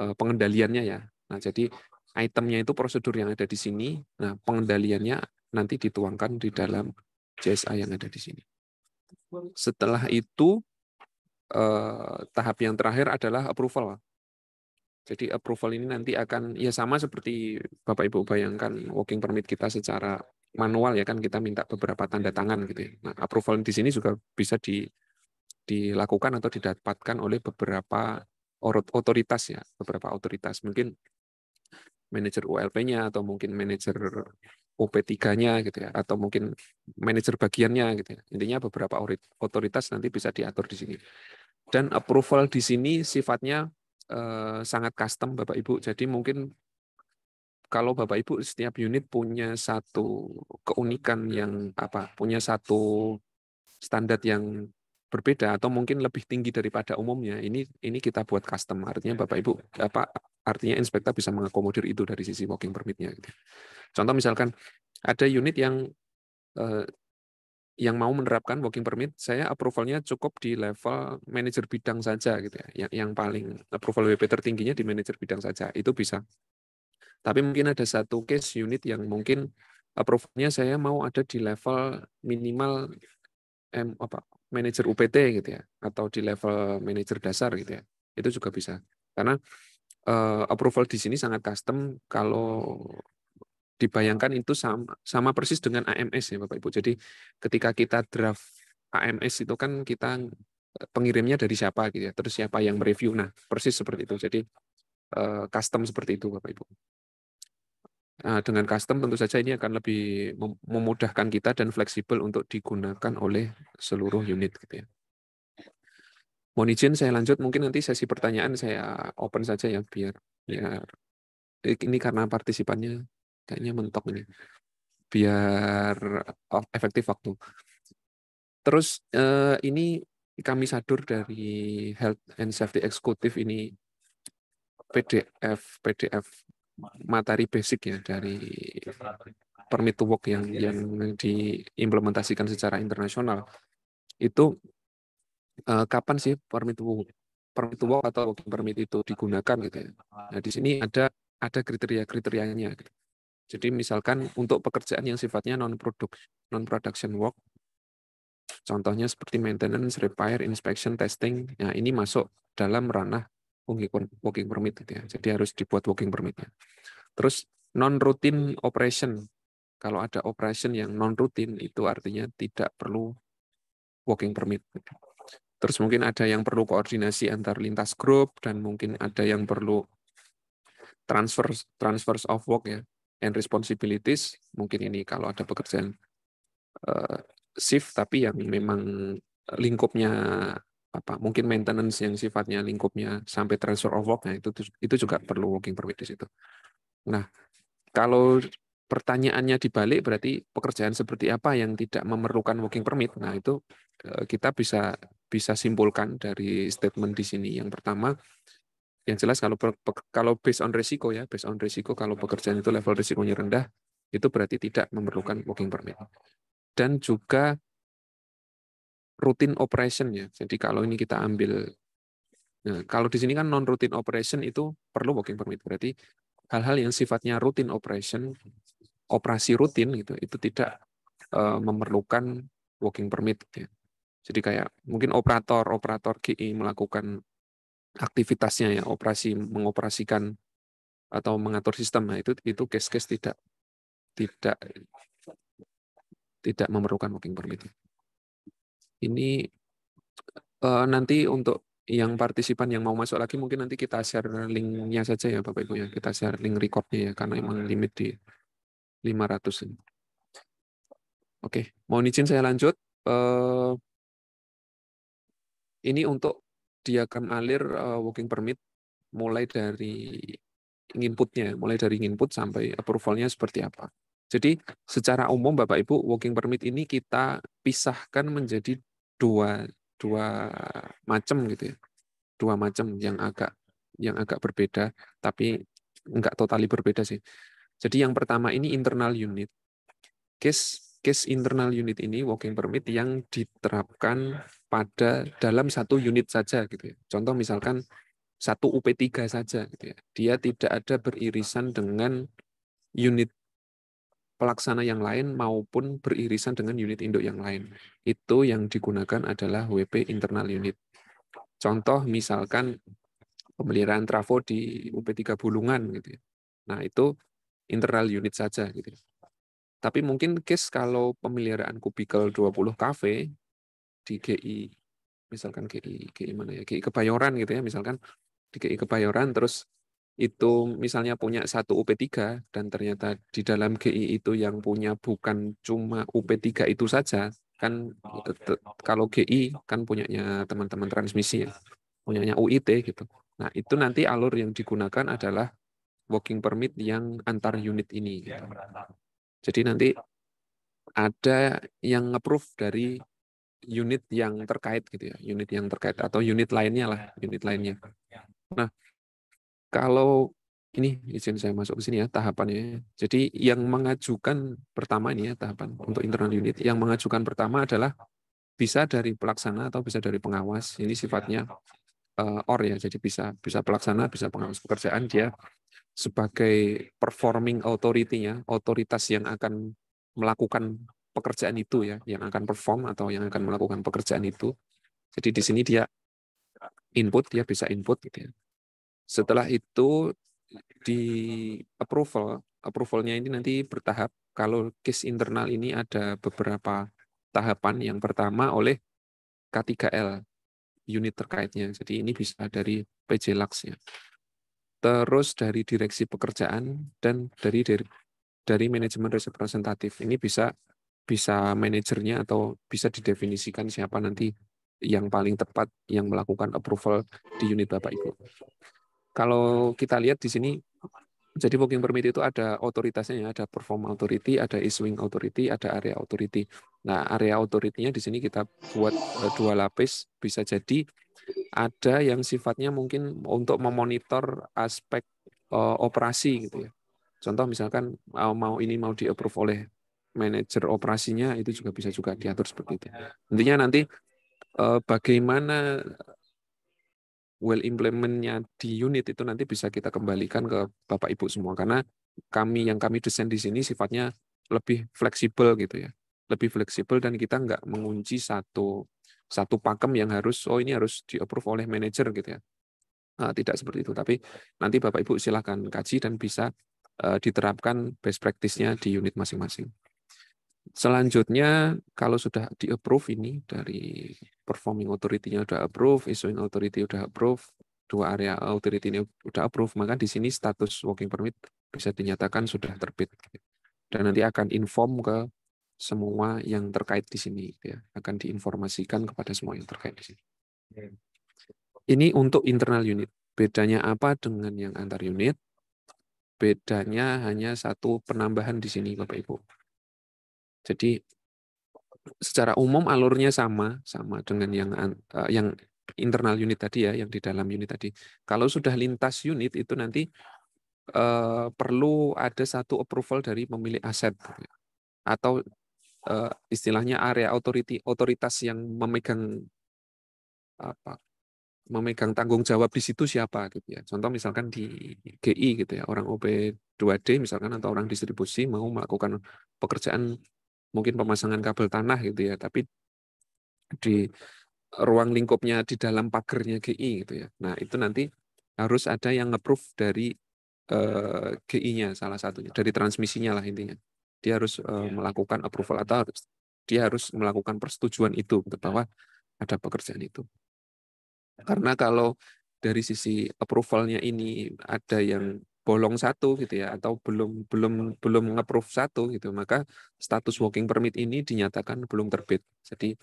eh, pengendaliannya ya nah jadi itemnya itu prosedur yang ada di sini nah pengendaliannya nanti dituangkan di dalam JSA yang ada di sini setelah itu Eh, tahap yang terakhir adalah approval. Jadi approval ini nanti akan ya sama seperti Bapak Ibu bayangkan working permit kita secara manual ya kan kita minta beberapa tanda iya. tangan gitu ya. Nah, approval di sini juga bisa di dilakukan atau didapatkan oleh beberapa otoritas ya, beberapa otoritas. Mungkin manajer ULP-nya atau mungkin manajer OP3-nya gitu ya atau mungkin manajer bagiannya gitu ya. Intinya beberapa otoritas nanti bisa diatur di sini. Dan approval di sini sifatnya eh, sangat custom Bapak Ibu. Jadi mungkin kalau Bapak Ibu setiap unit punya satu keunikan yang apa? Punya satu standar yang berbeda atau mungkin lebih tinggi daripada umumnya. Ini ini kita buat custom. Artinya Bapak Ibu apa artinya inspektor bisa mengakomodir itu dari sisi working permitnya. Contoh misalkan ada unit yang eh, yang mau menerapkan working permit, saya approvalnya cukup di level manager bidang saja gitu ya. Yang, yang paling approval WP tertingginya di manager bidang saja itu bisa. Tapi mungkin ada satu case unit yang mungkin approvalnya saya mau ada di level minimal M apa manager UPT gitu ya atau di level manager dasar gitu ya. Itu juga bisa. Karena uh, approval di sini sangat custom kalau dibayangkan itu sama, sama persis dengan AMS ya Bapak Ibu. Jadi ketika kita draft AMS itu kan kita eh, pengirimnya dari siapa gitu ya, terus siapa yang mereview. Nah, persis seperti itu. Jadi eh, custom seperti itu Bapak Ibu. Nah, dengan custom tentu saja ini akan lebih memudahkan kita dan fleksibel untuk digunakan oleh seluruh unit gitu ya. Mohon izin saya lanjut mungkin nanti sesi pertanyaan saya open saja ya biar biar ini karena partisipannya kayaknya mentok ini biar efektif waktu terus eh, ini kami sadur dari Health and Safety Executive ini PDF PDF materi basic ya dari permit to work yang yang diimplementasikan secara internasional itu eh, kapan sih permit to work permit to work atau working permit itu digunakan gitu ya. Nah di sini ada ada kriteria kriterianya. Gitu. Jadi misalkan untuk pekerjaan yang sifatnya non produk non production work contohnya seperti maintenance, repair, inspection, testing. ya ini masuk dalam ranah working permit gitu ya. Jadi harus dibuat working permitnya. Terus non routine operation. Kalau ada operation yang non routine itu artinya tidak perlu working permit. Terus mungkin ada yang perlu koordinasi antar lintas grup dan mungkin ada yang perlu transfer transfers of work ya and responsibilities mungkin ini kalau ada pekerjaan uh, shift tapi yang memang lingkupnya apa mungkin maintenance yang sifatnya lingkupnya sampai transfer of work nah itu itu juga perlu working permit di situ. Nah, kalau pertanyaannya dibalik berarti pekerjaan seperti apa yang tidak memerlukan working permit. Nah, itu eh, kita bisa bisa simpulkan dari statement di sini. Yang pertama, yang jelas kalau kalau based on risiko ya based on risiko kalau pekerjaan itu level risikonya rendah itu berarti tidak memerlukan working permit dan juga rutin operation ya jadi kalau ini kita ambil nah, kalau di sini kan non rutin operation itu perlu working permit berarti hal-hal yang sifatnya rutin operation operasi rutin gitu itu tidak uh, memerlukan working permit ya. jadi kayak mungkin operator operator GI e melakukan aktivitasnya ya operasi mengoperasikan atau mengatur sistem nah, itu itu case-case tidak tidak tidak memerlukan working permit ini uh, nanti untuk yang partisipan yang mau masuk lagi mungkin nanti kita share linknya saja ya Bapak Ibu ya kita share link recordnya ya karena emang limit di 500 ini. Oke, mau izin saya lanjut. Uh, ini untuk diagram alir uh, working permit mulai dari inputnya, mulai dari input sampai approvalnya seperti apa. Jadi secara umum Bapak Ibu working permit ini kita pisahkan menjadi dua dua macam gitu ya. Dua macam yang agak yang agak berbeda tapi enggak totali berbeda sih. Jadi yang pertama ini internal unit. Case case internal unit ini working permit yang diterapkan pada dalam satu unit saja gitu ya. Contoh misalkan satu UP3 saja gitu ya. Dia tidak ada beririsan dengan unit pelaksana yang lain maupun beririsan dengan unit induk yang lain. Itu yang digunakan adalah WP internal unit. Contoh misalkan pemeliharaan trafo di UP3 Bulungan gitu ya. Nah, itu internal unit saja gitu ya. Tapi mungkin case kalau pemeliharaan kubikel 20 kafe di GI misalkan GI GI mana ya GI Kebayoran gitu ya misalkan di GI Kebayoran terus itu misalnya punya satu UP3 dan ternyata di dalam GI itu yang punya bukan cuma UP3 itu saja kan oh, kalau GI kan punyanya teman-teman transmisi ya punyanya UIT gitu nah itu nanti alur yang digunakan adalah working permit yang antar unit ini gitu. jadi nanti ada yang approve dari unit yang terkait gitu ya, unit yang terkait atau unit lainnya lah, unit lainnya. Nah, kalau ini izin saya masuk ke sini ya tahapannya. Jadi yang mengajukan pertama ini ya tahapan untuk internal unit yang mengajukan pertama adalah bisa dari pelaksana atau bisa dari pengawas. Ini sifatnya uh, or ya, jadi bisa bisa pelaksana, bisa pengawas pekerjaan dia sebagai performing authority-nya, otoritas yang akan melakukan pekerjaan itu ya, yang akan perform atau yang akan melakukan pekerjaan itu. Jadi di sini dia input, dia bisa input gitu ya. Setelah itu di approval, approvalnya ini nanti bertahap. Kalau case internal ini ada beberapa tahapan. Yang pertama oleh K3L, unit terkaitnya. Jadi ini bisa dari PJ Lux ya. Terus dari direksi pekerjaan dan dari dari, dari manajemen representatif. Ini bisa bisa manajernya atau bisa didefinisikan siapa nanti yang paling tepat yang melakukan approval di unit Bapak Ibu. Kalau kita lihat di sini, jadi booking permit itu ada otoritasnya, ya, ada perform authority, ada issuing authority, ada area authority. Nah, area authority-nya di sini kita buat eh, dua lapis, bisa jadi ada yang sifatnya mungkin untuk memonitor aspek uh, operasi gitu ya. Contoh misalkan eh, mau ini mau di approve oleh manajer operasinya itu juga bisa juga diatur seperti itu. Intinya nanti eh, bagaimana well implementnya di unit itu nanti bisa kita kembalikan ke Bapak Ibu semua karena kami yang kami desain di sini sifatnya lebih fleksibel gitu ya lebih fleksibel dan kita nggak mengunci satu satu pakem yang harus oh ini harus di approve oleh manajer gitu ya nah, tidak seperti itu tapi nanti Bapak Ibu silahkan kaji dan bisa eh, diterapkan best practice-nya di unit masing-masing. Selanjutnya, kalau sudah di-approve ini dari performing authority-nya sudah approve, issuing authority sudah approve, dua area authority ini sudah approve, maka di sini status working permit bisa dinyatakan sudah terbit. Dan nanti akan inform ke semua yang terkait di sini. Ya. Akan diinformasikan kepada semua yang terkait di sini. Ini untuk internal unit. Bedanya apa dengan yang antar unit? Bedanya hanya satu penambahan di sini, Bapak-Ibu jadi secara umum alurnya sama sama dengan yang uh, yang internal unit tadi ya, yang di dalam unit tadi. Kalau sudah lintas unit itu nanti uh, perlu ada satu approval dari pemilik aset atau uh, istilahnya area authority otoritas yang memegang apa memegang tanggung jawab di situ siapa gitu ya. Contoh misalkan di GI gitu ya, orang OP 2D misalkan atau orang distribusi mau melakukan pekerjaan mungkin pemasangan kabel tanah gitu ya, tapi di ruang lingkupnya di dalam pagernya GI gitu ya. Nah, itu nanti harus ada yang ngeproof dari uh, eh, GI-nya salah satunya, dari transmisinya lah intinya. Dia harus uh, melakukan approval atau harus, dia harus melakukan persetujuan itu gitu, bahwa ada pekerjaan itu. Karena kalau dari sisi approvalnya ini ada yang bolong satu gitu ya atau belum belum belum ngeproof satu gitu maka status working permit ini dinyatakan belum terbit jadi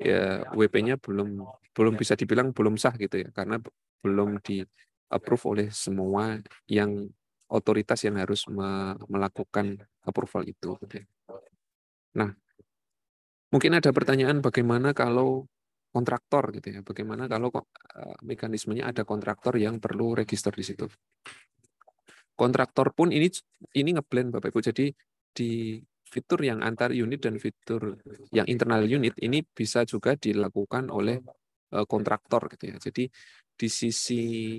ya WP-nya belum belum bisa dibilang belum sah gitu ya karena belum di approve oleh semua yang otoritas yang harus me melakukan approval itu. Gitu ya. Nah, mungkin ada pertanyaan bagaimana kalau kontraktor gitu ya, bagaimana kalau eh, mekanismenya ada kontraktor yang perlu register di situ kontraktor pun ini ini ngeblend Bapak Ibu. Jadi di fitur yang antar unit dan fitur yang internal unit ini bisa juga dilakukan oleh eh, kontraktor gitu ya. Jadi di sisi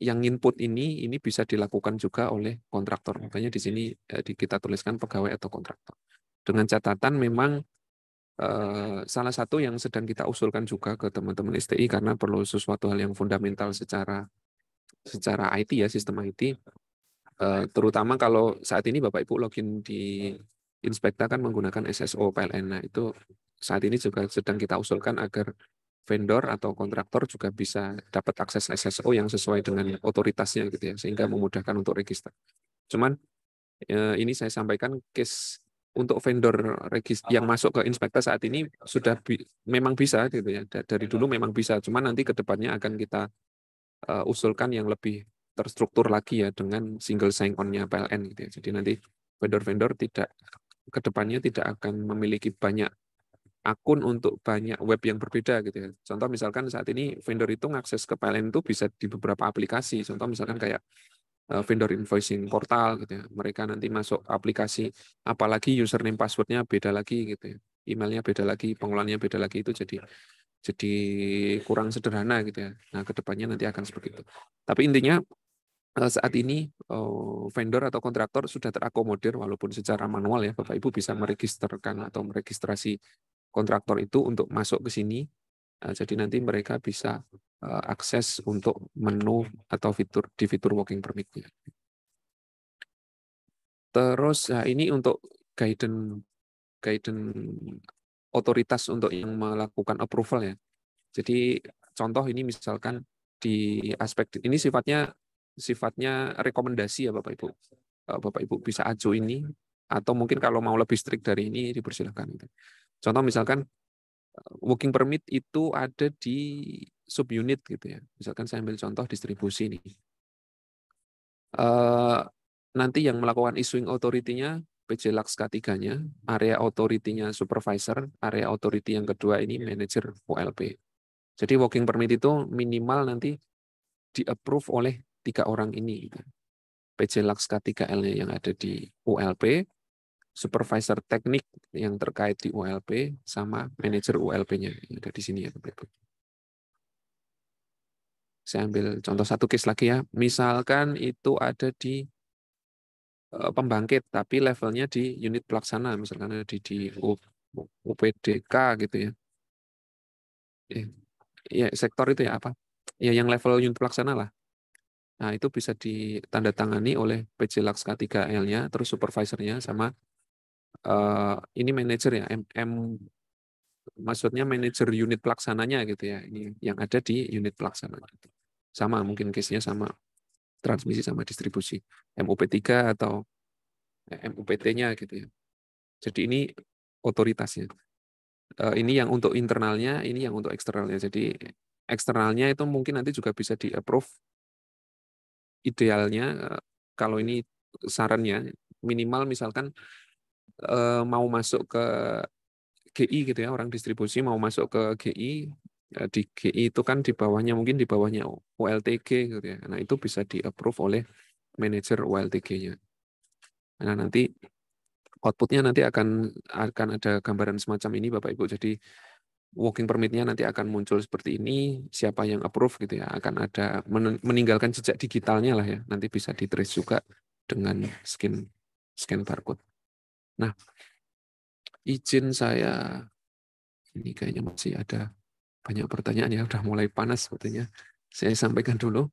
yang input ini ini bisa dilakukan juga oleh kontraktor. Makanya di sini eh, kita tuliskan pegawai atau kontraktor. Dengan catatan memang eh, salah satu yang sedang kita usulkan juga ke teman-teman STI karena perlu sesuatu hal yang fundamental secara secara IT ya sistem IT Eh, terutama kalau saat ini Bapak Ibu login di Inspekta kan menggunakan SSO PLN. Nah, itu saat ini juga sedang kita usulkan agar vendor atau kontraktor juga bisa dapat akses SSO yang sesuai dengan otoritasnya gitu ya, sehingga memudahkan untuk register. Cuman eh, ini saya sampaikan case untuk vendor yang masuk ke inspektor saat ini sudah bi memang bisa gitu ya dari dulu memang bisa cuman nanti kedepannya akan kita eh, usulkan yang lebih terstruktur lagi ya dengan single sign-on-nya PLN gitu ya. Jadi nanti vendor-vendor tidak kedepannya tidak akan memiliki banyak akun untuk banyak web yang berbeda gitu ya. Contoh misalkan saat ini vendor itu mengakses ke PLN itu bisa di beberapa aplikasi. Contoh misalkan kayak eh, vendor invoicing portal gitu ya. Mereka nanti masuk aplikasi apalagi username passwordnya beda lagi gitu ya. Emailnya beda lagi, pengelolaannya beda lagi itu jadi jadi kurang sederhana gitu ya. Nah, kedepannya nanti akan seperti itu. Tapi intinya Eh, saat ini eh, vendor atau kontraktor sudah terakomodir walaupun secara manual ya Bapak Ibu bisa meregisterkan atau meregistrasi kontraktor itu untuk masuk ke sini. Eh, jadi nanti mereka bisa akses untuk menu atau fitur di fitur working permit Terus nah ini untuk guidance guidance otoritas untuk yang melakukan approval ya. Jadi contoh ini misalkan di aspek ini sifatnya sifatnya rekomendasi ya Bapak Ibu. Eh, Bapak Ibu bisa ajo ini atau mungkin kalau mau lebih strict dari ini dipersilahkan. Contoh misalkan eh, working permit itu ada di subunit gitu ya. Misalkan saya ambil contoh distribusi ini. Eh, nanti yang melakukan issuing authority-nya PJ k 3-nya, area authority-nya supervisor, area authority yang kedua ini manager OLP. Jadi working permit itu minimal nanti di approve oleh tiga orang ini. Gitu. PJ Lakska 3 l yang ada di ULP, supervisor teknik yang terkait di ULP, sama manajer ULP-nya yang ada di sini ya Saya ambil contoh satu case lagi ya. Misalkan itu ada di eh, pembangkit, tapi levelnya di unit pelaksana, misalkan ada di, di UPDK gitu ya. ya. Ya, sektor itu ya apa? Ya yang level unit pelaksana lah. Nah, itu bisa ditandatangani oleh PJ Laks K3L-nya, terus supervisornya sama uh, ini manajer ya, MM maksudnya manajer unit pelaksananya gitu ya. Ini yang ada di unit pelaksana. Gitu. Sama mungkin case-nya sama transmisi sama distribusi. MUP3 atau eh, MUPT-nya gitu ya. Jadi ini otoritasnya. Eh, ini yang untuk internalnya, ini yang untuk eksternalnya. Jadi eksternalnya itu mungkin nanti juga bisa di approve idealnya eh, kalau ini sarannya minimal misalkan eh, mau masuk ke GI gitu ya orang distribusi mau masuk ke GI eh, di GI itu kan di bawahnya mungkin di bawahnya OLTG gitu ya. Nah itu bisa di approve oleh manajer OLTG-nya. Nah nanti outputnya nanti akan akan ada gambaran semacam ini Bapak Ibu. Jadi walking permitnya nanti akan muncul seperti ini, siapa yang approve gitu ya, akan ada meninggalkan jejak digitalnya lah ya, nanti bisa ditrace juga dengan scan scan barcode. Nah, izin saya ini kayaknya masih ada banyak pertanyaan ya, udah mulai panas sepertinya. Saya sampaikan dulu.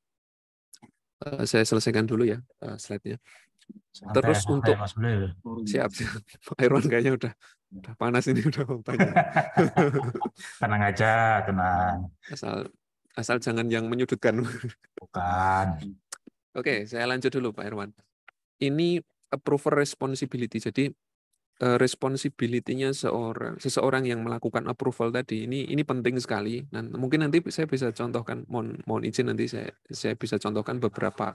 Eh, saya selesaikan dulu ya eh, slide-nya. Sampai Terus santai, untuk siap siap *laughs* Iron kayaknya udah udah panas ini udah banyak. *laughs* tenang aja, tenang. Asal asal jangan yang menyudutkan. Bukan. Oke, saya lanjut dulu Pak Irwan. Ini approver responsibility. Jadi eh, responsibility-nya seorang seseorang yang melakukan approval tadi ini ini penting sekali dan mungkin nanti saya bisa contohkan mohon mohon izin nanti saya saya bisa contohkan beberapa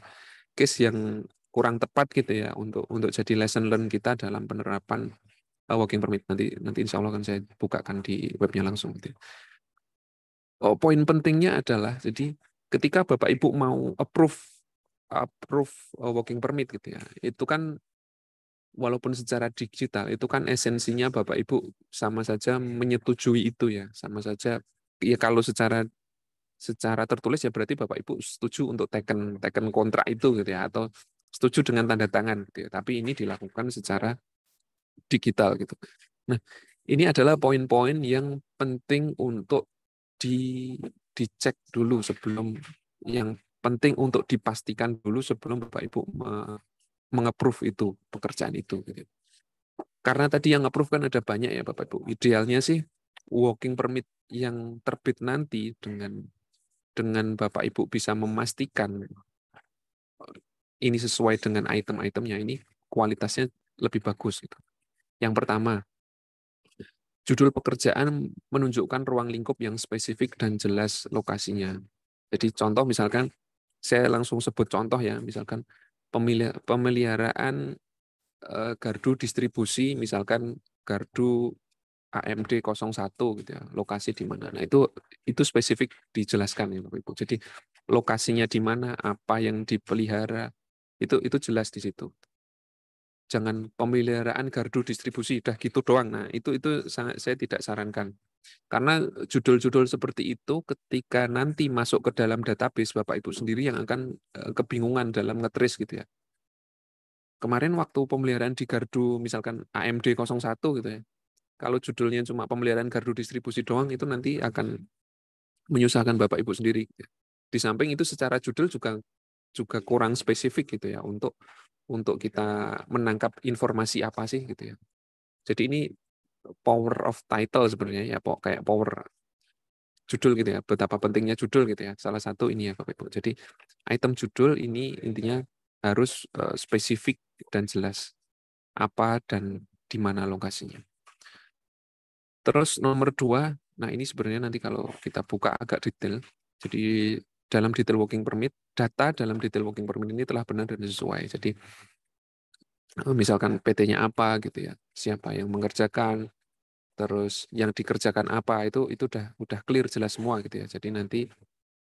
case yang kurang tepat gitu ya untuk untuk jadi lesson learn kita dalam penerapan uh, working permit nanti nanti insya Allah akan saya bukakan di webnya langsung gitu. Ya. Oh, poin pentingnya adalah jadi ketika bapak ibu mau approve approve uh, working permit gitu ya itu kan walaupun secara digital itu kan esensinya bapak ibu sama saja menyetujui itu ya sama saja ya kalau secara secara tertulis ya berarti Bapak Ibu setuju untuk teken teken kontrak itu gitu ya atau setuju dengan tanda tangan gitu ya. Tapi ini dilakukan secara digital gitu. Nah, ini adalah poin-poin yang penting untuk di dicek dulu sebelum yang penting untuk dipastikan dulu sebelum Bapak Ibu mengeprove itu pekerjaan itu gitu. Ya. Karena tadi yang ngeprove kan ada banyak ya Bapak Ibu. Idealnya sih working permit yang terbit nanti dengan dengan Bapak Ibu bisa memastikan ini sesuai dengan item-itemnya ini kualitasnya lebih bagus gitu. Yang pertama, judul pekerjaan menunjukkan ruang lingkup yang spesifik dan jelas lokasinya. Jadi contoh misalkan saya langsung sebut contoh ya, misalkan pemeliharaan eh, gardu distribusi misalkan gardu AMD 01 gitu ya, lokasi di mana. Nah, itu itu spesifik dijelaskan ya Bapak Ibu. Jadi lokasinya di mana, apa yang dipelihara, itu itu jelas di situ. Jangan pemeliharaan gardu distribusi udah gitu doang. Nah, itu itu sangat saya tidak sarankan. Karena judul-judul seperti itu ketika nanti masuk ke dalam database Bapak Ibu sendiri yang akan eh, kebingungan dalam ngetris gitu ya. Kemarin waktu pemeliharaan di gardu misalkan AMD 01 gitu ya. Kalau judulnya cuma pemeliharaan gardu distribusi doang itu nanti akan menyusahkan Bapak Ibu sendiri. Di samping itu secara judul juga juga kurang spesifik gitu ya untuk untuk kita menangkap informasi apa sih gitu ya. Jadi ini power of title sebenarnya ya pok kayak power judul gitu ya. Betapa pentingnya judul gitu ya. Salah satu ini ya Bapak Ibu. Jadi item judul ini intinya harus eh, spesifik dan jelas apa dan di mana lokasinya. Terus nomor dua, nah ini sebenarnya nanti kalau kita buka agak detail, jadi dalam detail working permit data dalam detail working permit ini telah benar dan sesuai. Jadi eh, misalkan PT-nya apa gitu ya, siapa yang mengerjakan, terus yang dikerjakan apa itu itu udah udah clear jelas semua gitu ya. Jadi nanti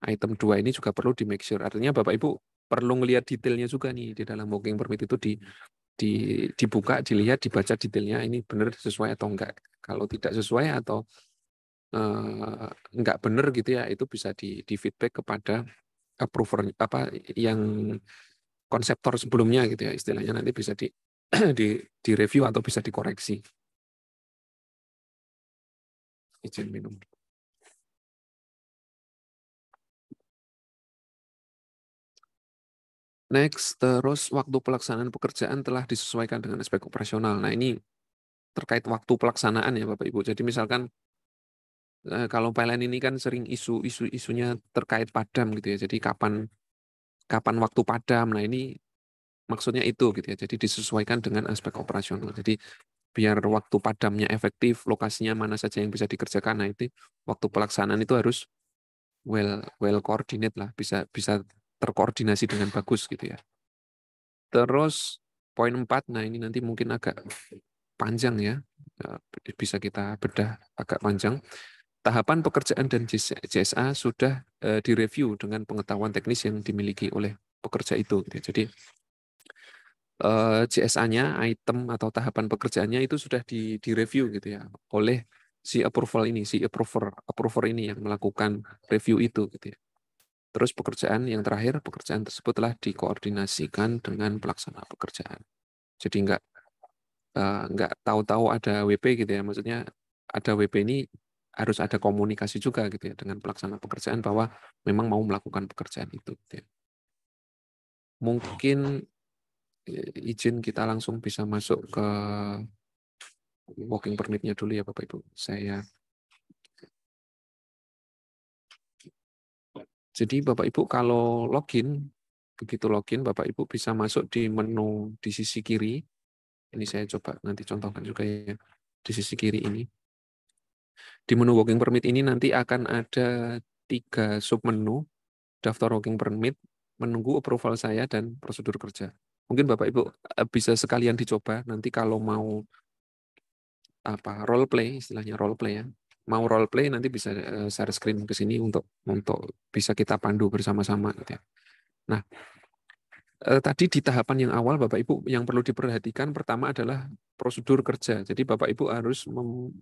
item dua ini juga perlu di make sure. Artinya Bapak Ibu perlu ngelihat detailnya juga nih di dalam working permit itu di di dibuka, dilihat, dibaca detailnya ini benar sesuai atau enggak. Kalau tidak sesuai atau eh, enggak benar gitu ya, itu bisa di, di feedback kepada approver apa yang konseptor sebelumnya gitu ya istilahnya nanti bisa di *clears throat* di, di review atau bisa dikoreksi. Izin minum. Next, terus waktu pelaksanaan pekerjaan telah disesuaikan dengan aspek operasional. Nah, ini terkait waktu pelaksanaan ya Bapak Ibu. Jadi misalkan kalau PLN ini kan sering isu-isu isunya terkait padam gitu ya. Jadi kapan kapan waktu padam. Nah, ini maksudnya itu gitu ya. Jadi disesuaikan dengan aspek operasional. Jadi biar waktu padamnya efektif, lokasinya mana saja yang bisa dikerjakan. Nah, itu waktu pelaksanaan itu harus well well coordinate lah, bisa bisa terkoordinasi dengan bagus gitu ya. Terus poin 4, nah ini nanti mungkin agak panjang ya. Bisa kita bedah agak panjang tahapan pekerjaan dan JSA sudah eh, direview dengan pengetahuan teknis yang dimiliki oleh pekerja itu. Gitu. Jadi eh, JSA-nya, item atau tahapan pekerjaannya itu sudah direview gitu ya oleh si approval ini, si approver, approver ini yang melakukan review itu gitu ya. Terus pekerjaan yang terakhir, pekerjaan tersebut telah dikoordinasikan dengan pelaksana pekerjaan. Jadi nggak eh, nggak tahu-tahu ada WP gitu ya, maksudnya ada WP ini harus ada komunikasi juga gitu ya dengan pelaksana pekerjaan bahwa memang mau melakukan pekerjaan itu. Gitu ya. Mungkin eh, izin kita langsung bisa masuk ke working permitnya dulu ya Bapak Ibu. Saya Jadi Bapak Ibu kalau login, begitu login Bapak Ibu bisa masuk di menu di sisi kiri. Ini saya coba nanti contohkan juga ya di sisi kiri ini. Di menu Working permit ini nanti akan ada tiga submenu, daftar Working permit, menunggu approval saya, dan prosedur kerja. Mungkin Bapak-Ibu eh, bisa sekalian dicoba nanti kalau mau apa role play istilahnya role play ya mau role play nanti bisa eh, share screen ke sini untuk untuk bisa kita pandu bersama-sama gitu ya. Nah, eh, tadi di tahapan yang awal Bapak Ibu yang perlu diperhatikan pertama adalah prosedur kerja. Jadi Bapak Ibu harus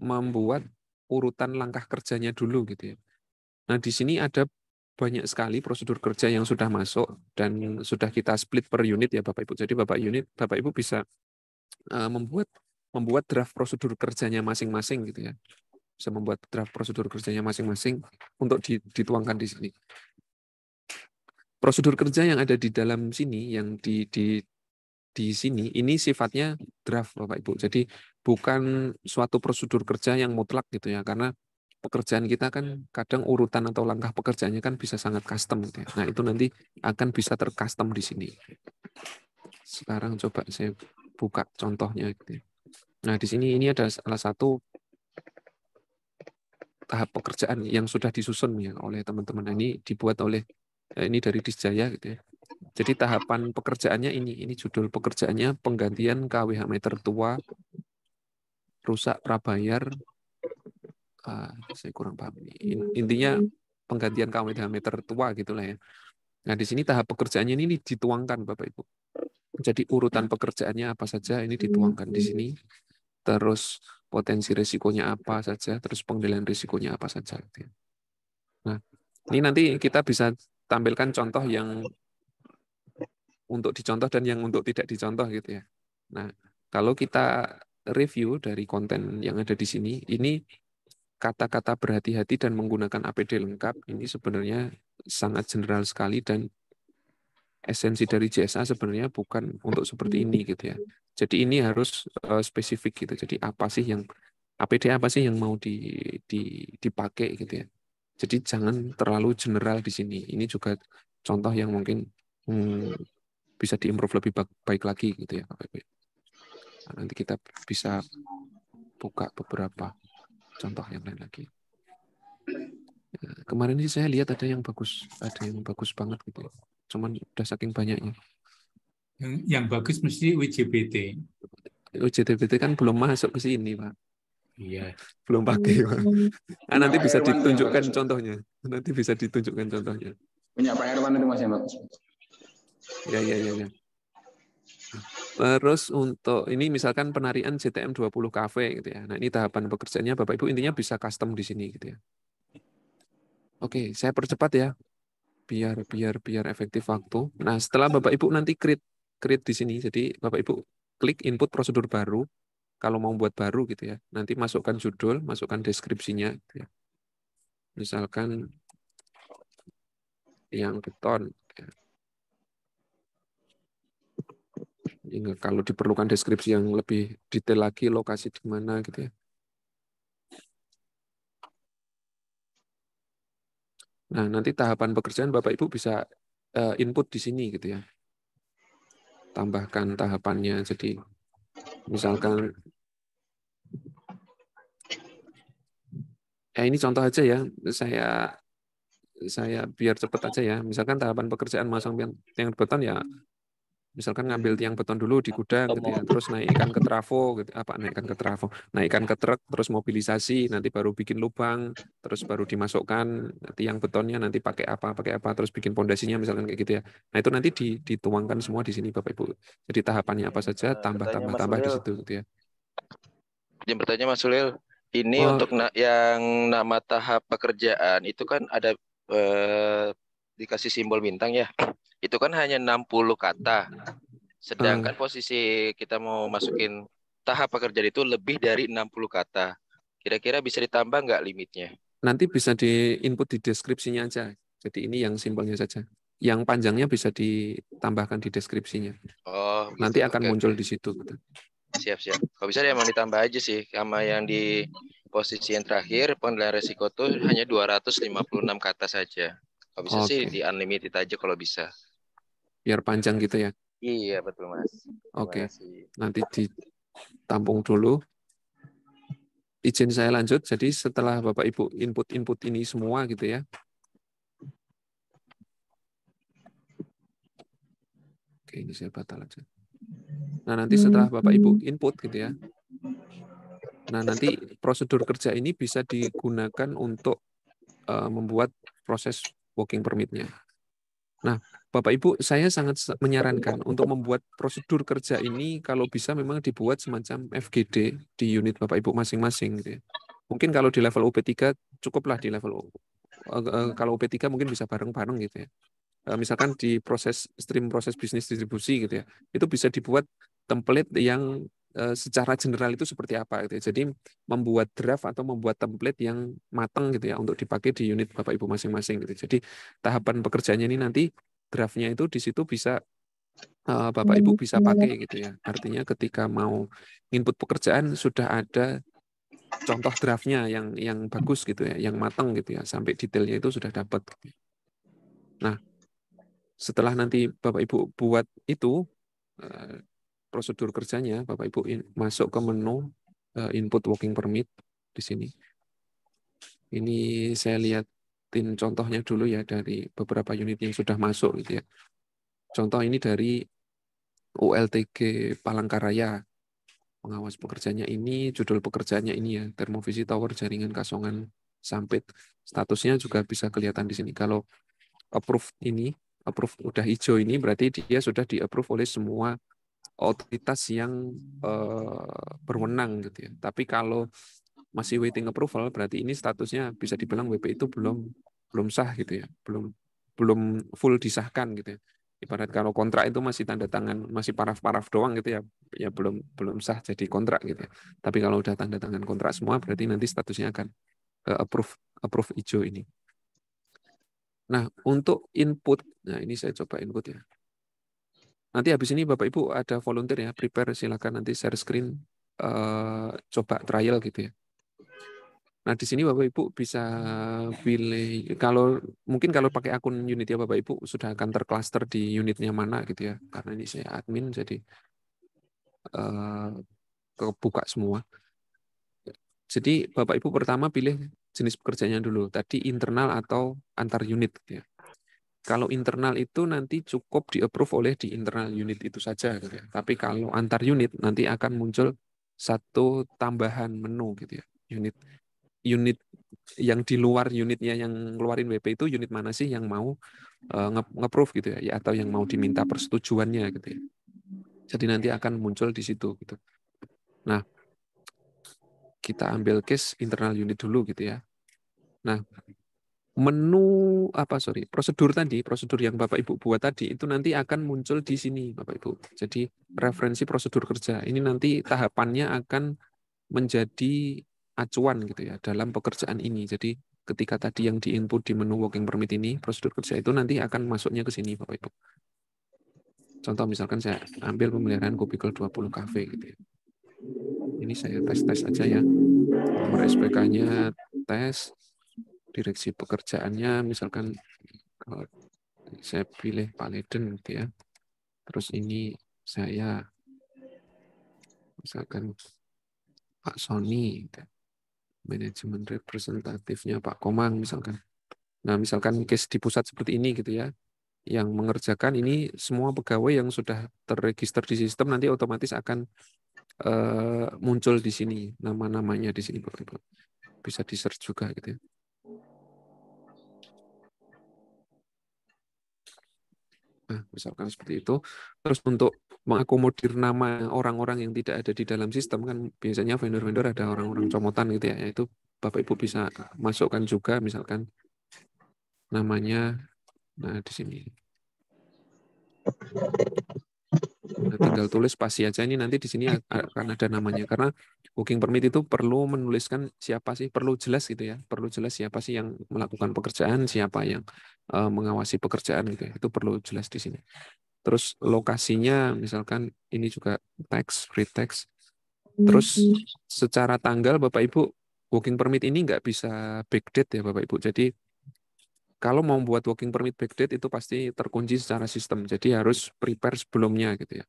membuat urutan langkah kerjanya dulu gitu ya. Nah, di sini ada banyak sekali prosedur kerja yang sudah masuk dan sudah kita split per unit ya Bapak Ibu. Jadi Bapak unit Bapak Ibu bisa eh, membuat membuat draft prosedur kerjanya masing-masing gitu ya. Bisa membuat draft prosedur kerjanya masing-masing untuk dituangkan di sini. Prosedur kerja yang ada di dalam sini yang di, di di sini ini sifatnya draft Bapak Ibu. Jadi bukan suatu prosedur kerja yang mutlak gitu ya karena pekerjaan kita kan kadang urutan atau langkah pekerjaannya kan bisa sangat custom gitu ya. Nah, itu nanti akan bisa tercustom di sini. Sekarang coba saya buka contohnya gitu ya. Nah, di sini ini ada salah satu tahap pekerjaan yang sudah disusun ya oleh teman-teman. Nah, ini dibuat oleh eh, ini dari Disjaya gitu ya. Jadi tahapan pekerjaannya ini, ini judul pekerjaannya penggantian KWH meter tua rusak prabayar. Uh, saya kurang paham. Intinya penggantian KWH meter tua gitulah ya. Nah di sini tahap pekerjaannya ini dituangkan Bapak Ibu. Jadi urutan pekerjaannya apa saja ini dituangkan di sini. Terus potensi risikonya apa saja, terus pengendalian risikonya apa saja. Nah, ini nanti kita bisa tampilkan contoh yang untuk dicontoh dan yang untuk tidak dicontoh gitu ya. Nah, kalau kita review dari konten yang ada di sini, ini kata-kata berhati-hati dan menggunakan APD lengkap ini sebenarnya sangat general sekali dan esensi dari JSA sebenarnya bukan untuk seperti ini gitu ya. Jadi ini harus eh, spesifik gitu. Jadi apa sih yang APD apa sih yang mau di, di dipakai gitu ya. Jadi jangan terlalu general di sini. Ini juga contoh yang mungkin hmm, bisa diimprove lebih baik lagi gitu ya nah, nanti kita bisa buka beberapa contoh yang lain lagi. Ya, kemarin ini saya lihat ada yang bagus, ada yang bagus banget gitu. Ya. Cuman udah saking banyaknya. Yang, yang bagus mesti UJBT. UJBT kan belum masuk ke sini, Pak. Iya. Belum pakai, Pak. Nah, nanti bisa ditunjukkan contohnya. Nanti bisa ditunjukkan contohnya. Punya Pak Erwan itu masih yang bagus. Ya, ya, ya, ya. Terus untuk ini misalkan penarian CTM 20 KV gitu ya. Nah, ini tahapan pekerjaannya Bapak Ibu intinya bisa custom di sini gitu ya. Oke, saya percepat ya. Biar biar biar efektif waktu. Nah, setelah Bapak Ibu nanti create create di sini. Jadi Bapak Ibu klik input prosedur baru kalau mau buat baru gitu ya. Nanti masukkan judul, masukkan deskripsinya gitu ya. Misalkan yang beton ya. Ingat, kalau diperlukan deskripsi yang lebih detail lagi, lokasi di mana gitu ya. Nah, nanti tahapan pekerjaan Bapak Ibu bisa eh, input di sini gitu ya. Tambahkan tahapannya. Jadi misalkan ya ini contoh aja ya. Saya saya biar cepat aja ya. Misalkan tahapan pekerjaan masang yang beton ya misalkan hmm. ngambil tiang beton dulu di gudang gitu ya. terus naikkan ke trafo gitu. apa naikkan ke trafo naikkan ke truk terus mobilisasi nanti baru bikin lubang terus baru dimasukkan tiang betonnya nanti pakai apa pakai apa terus bikin pondasinya misalkan kayak gitu ya nah itu nanti dituangkan semua di sini bapak ibu jadi tahapannya apa saja iya, tambah tambah tambah di situ gitu ya yang bertanya Mas Sulil ini oh. untuk yang nama tahap pekerjaan itu kan ada eh, dikasih simbol bintang ya, *clears throat* itu kan hanya 60 kata. Sedangkan hmm. posisi kita mau masukin tahap pekerjaan itu lebih dari 60 kata. Kira-kira bisa ditambah nggak limitnya? Nanti bisa di input di deskripsinya aja. Jadi ini yang simpelnya saja. Yang panjangnya bisa ditambahkan di deskripsinya. Oh, gitu. nanti akan Oke. muncul di situ. Gitu. Siap, siap. Kalau bisa emang ditambah aja sih sama yang di posisi yang terakhir penilaian resiko tuh hanya 256 kata saja. Kalau bisa okay. sih di unlimited aja kalau bisa. Biar panjang gitu ya. Iya, betul Mas. Oke. Okay. Nanti ditampung dulu. Izin saya lanjut. Jadi setelah Bapak Ibu input-input ini semua gitu ya. Oke, ini saya batal aja. Nah, nanti setelah Bapak Ibu input gitu ya. Nah, nanti prosedur kerja ini bisa digunakan untuk eh, membuat proses working permitnya. Nah, Bapak Ibu, saya sangat menyarankan untuk membuat prosedur kerja ini kalau bisa memang dibuat semacam FGD di unit Bapak Ibu masing-masing. Gitu ya. Mungkin kalau di level UP3 cukuplah di level eh, eh, kalau UP3 mungkin bisa bareng-bareng gitu ya. Eh, misalkan di proses stream proses bisnis distribusi gitu ya, itu bisa dibuat template yang Eh, secara general itu seperti apa gitu ya. Jadi membuat draft atau membuat template yang matang gitu ya untuk dipakai di unit Bapak Ibu masing-masing gitu. Jadi tahapan pekerjaannya ini nanti draftnya itu di situ bisa uh, Bapak Ibu bisa pakai gitu ya. Artinya ketika mau input pekerjaan sudah ada contoh draftnya yang yang bagus gitu ya, yang matang gitu ya, sampai detailnya itu sudah dapat. Gitu ya. Nah, setelah nanti Bapak Ibu buat itu eh, prosedur kerjanya Bapak Ibu in, masuk ke menu uh, input working permit di sini. Ini saya lihatin contohnya dulu ya dari beberapa unit yang sudah masuk gitu ya. Contoh ini dari ULTG Palangkaraya. Pengawas pekerjanya ini, judul pekerjanya ini ya, termovisi tower jaringan kasongan sampit. Statusnya juga bisa kelihatan di sini. Kalau approve ini, approve udah hijau ini berarti dia sudah di approve oleh semua otoritas yang uh, berwenang gitu ya. Tapi kalau masih waiting approval berarti ini statusnya bisa dibilang WP itu belum belum sah gitu ya, belum belum full disahkan gitu ya. Ibarat kalau kontrak itu masih tanda tangan, masih paraf-paraf doang gitu ya, ya belum belum sah jadi kontrak gitu ya. Tapi kalau udah tanda tangan kontrak semua berarti nanti statusnya akan ke eh, approve approve hijau ini. Nah, untuk input, nah ini saya coba input ya. Nanti habis ini Bapak Ibu ada volunteer ya, prepare silakan nanti share screen uh, coba trial gitu ya. Nah, di sini Bapak Ibu bisa pilih kalau mungkin kalau pakai akun unit ya Bapak Ibu sudah akan terklaster di unitnya mana gitu ya. Karena ini saya admin jadi uh, kebuka semua. Jadi Bapak Ibu pertama pilih jenis pekerjaannya dulu. Tadi internal atau antar unit gitu ya. Kalau internal itu nanti cukup di-approve oleh di internal unit itu saja. Gitu ya. Tapi kalau antar unit nanti akan muncul satu tambahan menu gitu ya. Unit unit yang di luar unitnya yang ngeluarin WP itu unit mana sih yang mau uh, nge approve gitu ya? ya atau yang mau diminta persetujuannya gitu ya. Jadi nanti akan muncul di situ gitu. Nah, kita ambil case internal unit dulu gitu ya. Nah, menu apa sorry prosedur tadi prosedur yang bapak ibu buat tadi itu nanti akan muncul di sini bapak ibu jadi referensi prosedur kerja ini nanti tahapannya akan menjadi acuan gitu ya dalam pekerjaan ini jadi ketika tadi yang diinput di menu working permit ini prosedur kerja itu nanti akan masuknya ke sini bapak ibu contoh misalkan saya ambil pemeliharaan kubikel 20 kafe gitu ya ini saya tes tes aja ya nomor SPK-nya tes direksi pekerjaannya misalkan kalau eh, saya pilih Paleden gitu ya. Terus ini saya misalkan Pak Sony gitu. manajemen representatifnya Pak Komang misalkan. Nah, misalkan case di pusat seperti ini gitu ya. Yang mengerjakan ini semua pegawai yang sudah terregister di sistem nanti otomatis akan uh, muncul di sini nama-namanya di sini Bisa di-search juga gitu ya. Nah, misalkan seperti itu. Terus untuk mengakomodir nama orang-orang yang tidak ada di dalam sistem kan biasanya vendor-vendor ada orang-orang comotan gitu ya. Itu Bapak Ibu bisa masukkan juga misalkan namanya nah di sini. Nah, tinggal tulis pasti aja ini nanti di sini akan ada namanya karena booking permit itu perlu menuliskan siapa sih perlu jelas gitu ya perlu jelas siapa sih yang melakukan pekerjaan siapa yang eh, mengawasi pekerjaan gitu ya. itu perlu jelas di sini terus lokasinya misalkan ini juga teks free text terus mhm. secara tanggal bapak ibu booking permit ini nggak bisa backdate ya bapak ibu jadi kalau mau membuat working permit backdate itu pasti terkunci secara sistem. Jadi harus prepare sebelumnya gitu ya.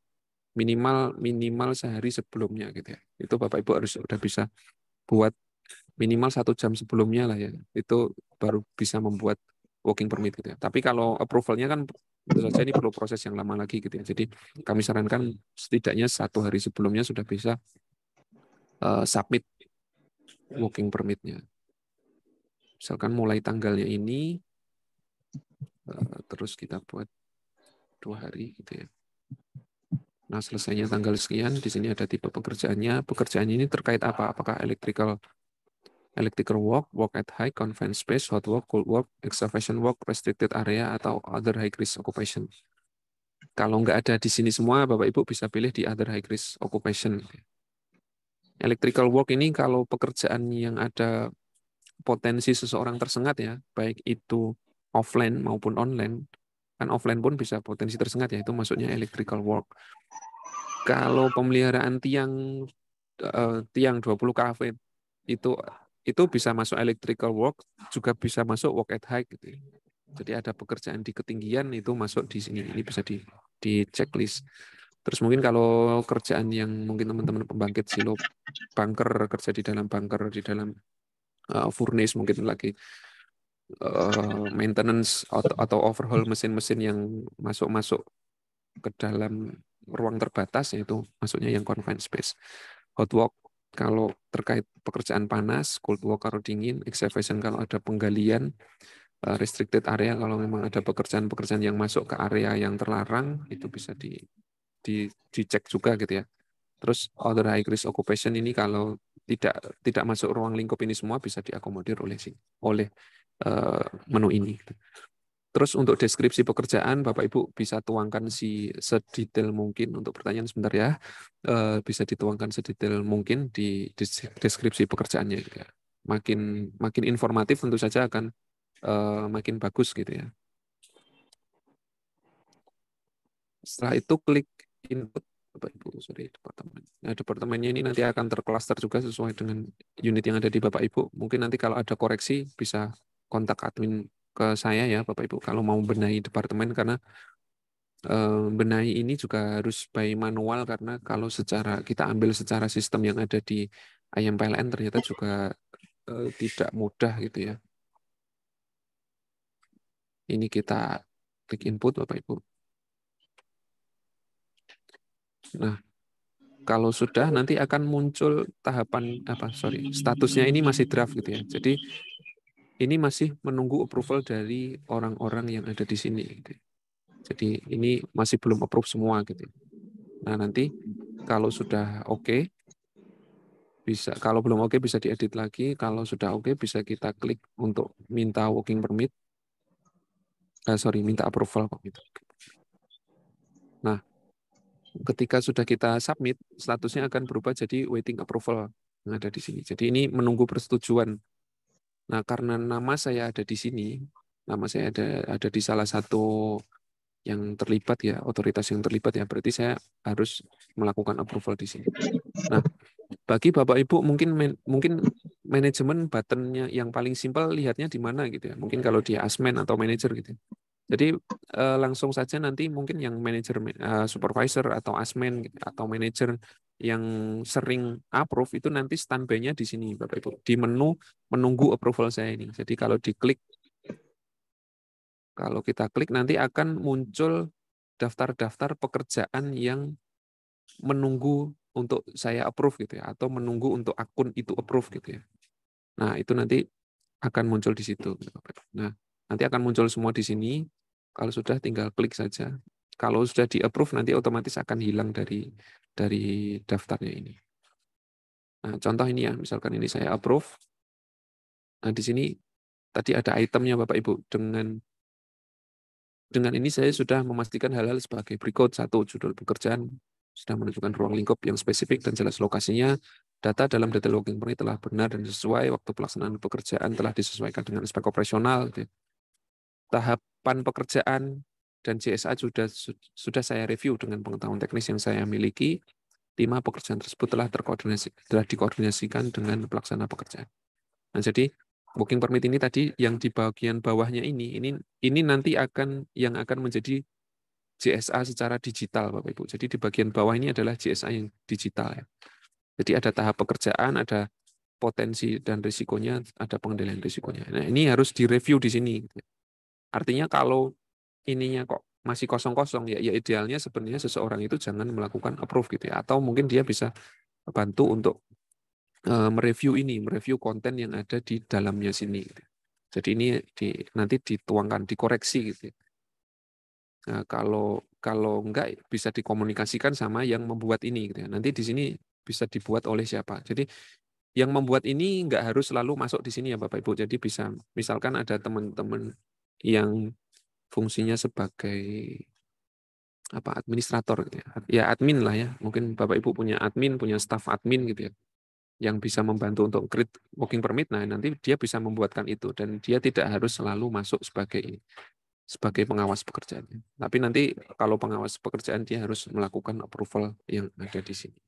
Minimal minimal sehari sebelumnya gitu ya. Itu Bapak Ibu harus sudah bisa buat minimal satu jam sebelumnya lah ya. Itu baru bisa membuat working permit gitu ya. Tapi kalau approvalnya kan tentu saja ini perlu proses yang lama lagi gitu ya. Jadi kami sarankan setidaknya satu hari sebelumnya sudah bisa uh, submit working permitnya. Misalkan mulai tanggalnya ini, Eh, terus kita buat dua hari gitu ya. Nah, selesainya tanggal sekian, di sini ada tipe pekerjaannya. Pekerjaan ini terkait apa? Apakah electrical electrical work, work at high confined space, hot work, cold work, excavation work, restricted area, atau other high risk occupation. Kalau nggak ada di sini semua, Bapak Ibu bisa pilih di other high risk occupation. Electrical work ini kalau pekerjaan yang ada potensi seseorang tersengat ya, baik itu offline maupun online kan offline pun bisa potensi tersengat ya itu masuknya electrical work kalau pemeliharaan tiang uh, tiang 20 kV itu itu bisa masuk electrical work juga bisa masuk work at height gitu ya. jadi ada pekerjaan di ketinggian itu masuk di sini ini bisa di di checklist Terus mungkin kalau kerjaan yang mungkin teman-teman pembangkit silo bunker kerja di dalam bunker di dalam uh, furnace mungkin lagi uh, maintenance atau, atau overhaul mesin-mesin yang masuk-masuk ke dalam ruang terbatas yaitu masuknya yang confined space. Hot walk kalau terkait pekerjaan panas, cold walk kalau dingin, excavation kalau ada penggalian, eh, restricted area kalau memang ada pekerjaan-pekerjaan yang masuk ke area yang terlarang itu bisa di, di dicek juga gitu ya. Terus other high risk occupation ini kalau tidak tidak masuk ruang lingkup ini semua bisa diakomodir oleh oleh Eh, menu ini. Gitu. Terus untuk deskripsi pekerjaan, Bapak Ibu bisa tuangkan si sedetail mungkin untuk pertanyaan sebentar ya, eh, bisa dituangkan sedetail mungkin di deskripsi pekerjaannya. Gitu ya. Makin makin informatif tentu saja akan eh, makin bagus gitu ya. Setelah itu klik input Bapak Ibu, sorry departemen. Nah, departemennya ini nanti akan terklaster juga sesuai dengan unit yang ada di Bapak Ibu. Mungkin nanti kalau ada koreksi bisa kontak admin ke saya ya Bapak Ibu kalau mau benahi departemen karena eh, benahi ini juga harus by manual karena kalau secara kita ambil secara sistem yang ada di ayam PLN ternyata juga eh, tidak mudah gitu ya. Ini kita klik input Bapak Ibu. Nah, kalau sudah nanti akan muncul tahapan apa sorry statusnya ini masih draft gitu ya jadi ini masih menunggu approval dari orang-orang yang ada di sini. Gitu. Jadi ini masih belum approve semua gitu. Nah nanti kalau sudah oke okay, bisa kalau belum oke okay, bisa diedit lagi. Kalau sudah oke okay, bisa kita klik untuk minta working permit. Eh, sorry minta approval kok gitu. Nah ketika sudah kita submit statusnya akan berubah jadi waiting approval yang ada di sini. Jadi ini menunggu persetujuan Nah, karena nama saya ada di sini, nama saya ada ada di salah satu yang terlibat ya, otoritas yang terlibat ya, berarti saya harus melakukan approval di sini. Nah, bagi Bapak Ibu mungkin man, mungkin manajemen buttonnya yang paling simpel lihatnya di mana gitu ya. Mungkin kalau dia asmen atau manajer gitu. Ya? Jadi uh, langsung saja nanti mungkin yang manajer uh, supervisor atau asmen gitu, atau manajer yang sering approve itu nanti standby-nya di sini Bapak Ibu di menu menunggu approval saya ini. Jadi kalau diklik kalau kita klik nanti akan muncul daftar-daftar pekerjaan yang menunggu untuk saya approve gitu ya atau menunggu untuk akun itu approve gitu ya. Nah, itu nanti akan muncul di situ. Nah, nanti akan muncul semua di sini. Kalau sudah tinggal klik saja. Kalau sudah di approve nanti otomatis akan hilang dari dari daftarnya ini. Nah, contoh ini ya, misalkan ini saya approve. Nah, di sini tadi ada itemnya Bapak Ibu dengan dengan ini saya sudah memastikan hal-hal sebagai berikut. Satu, judul pekerjaan sudah menunjukkan ruang lingkup yang spesifik dan jelas lokasinya. Data dalam detail working pernah telah benar dan sesuai. Waktu pelaksanaan pekerjaan telah disesuaikan dengan spek operasional. Gitu ya tahapan pekerjaan dan CSA sudah sudah saya review dengan pengetahuan teknis yang saya miliki. Lima pekerjaan tersebut telah terkoordinasi telah dikoordinasikan dengan pelaksana pekerjaan. Nah, jadi booking permit ini tadi yang di bagian bawahnya ini ini ini nanti akan yang akan menjadi CSA secara digital Bapak Ibu. Jadi di bagian bawah ini adalah CSA yang digital ya. Jadi ada tahap pekerjaan, ada potensi dan risikonya, ada pengendalian risikonya. Nah, ini harus direview di sini. Gitu. Ya. Artinya kalau ininya kok masih kosong-kosong ya, ya idealnya sebenarnya seseorang itu jangan melakukan approve gitu ya atau mungkin dia bisa bantu untuk uh, mereview ini, mereview konten yang ada di dalamnya sini. Gitu. Jadi ini di, nanti dituangkan, dikoreksi gitu. Ya. Nah, kalau kalau enggak bisa dikomunikasikan sama yang membuat ini gitu ya. Nanti di sini bisa dibuat oleh siapa. Jadi yang membuat ini enggak harus selalu masuk di sini ya Bapak Ibu. Jadi bisa misalkan ada teman-teman yang fungsinya sebagai apa administrator gitu ya. ya admin lah ya mungkin bapak ibu punya admin punya staff admin gitu ya yang bisa membantu untuk create working permit nah nanti dia bisa membuatkan itu dan dia tidak harus selalu masuk sebagai ini sebagai pengawas pekerjaan tapi nanti kalau pengawas pekerjaan dia harus melakukan approval yang ada di sini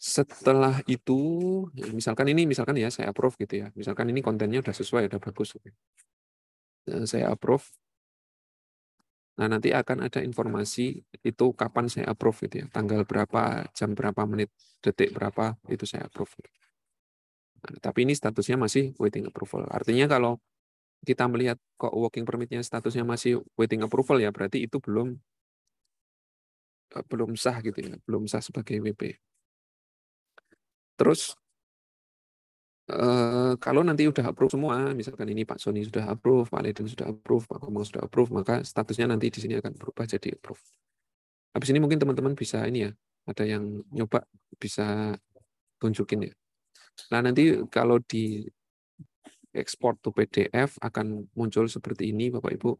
setelah itu misalkan ini misalkan ya saya approve gitu ya misalkan ini kontennya sudah sesuai udah bagus Eh, saya approve. Nah, nanti akan ada informasi itu kapan saya approve itu ya, tanggal berapa, jam berapa menit, detik berapa itu saya approve. Nah, tapi ini statusnya masih waiting approval. Artinya kalau kita melihat kok working permitnya statusnya masih waiting approval ya, berarti itu belum eh, belum sah gitu ya, belum sah sebagai WP. Terus Eh, kalau nanti sudah approve semua, misalkan ini Pak Sony sudah approve, Pak Leden sudah approve, Pak Komang sudah approve, maka statusnya nanti di sini akan berubah jadi approve. Habis ini mungkin teman-teman bisa ini ya, ada yang nyoba bisa tunjukin ya. Nah nanti kalau di ekspor to PDF akan muncul seperti ini Bapak Ibu.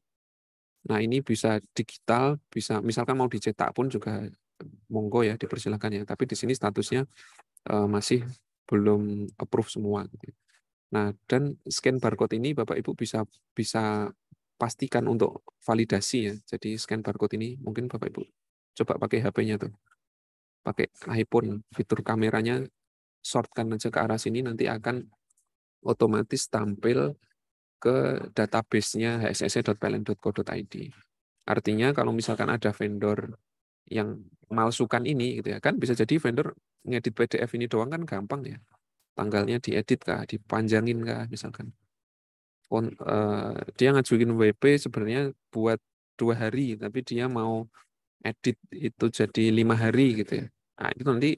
Nah ini bisa digital, bisa misalkan mau dicetak pun juga monggo ya dipersilakan ya. Tapi di sini statusnya eh, masih belum approve semua gitu. Nah, dan scan barcode ini Bapak Ibu bisa bisa pastikan untuk validasi ya. Jadi scan barcode ini mungkin Bapak Ibu coba pakai HP-nya tuh. Pakai iPhone, fitur kameranya shortkan aja ke arah sini nanti akan otomatis tampil ke database-nya hsse.pln.co.id. Artinya kalau misalkan ada vendor yang malsukan ini gitu ya kan bisa jadi vendor ngedit PDF ini doang kan gampang ya tanggalnya diedit kah dipanjangin kah misalkan On, uh, dia ngajuin WP sebenarnya buat dua hari tapi dia mau edit itu jadi lima hari gitu ya nah, itu nanti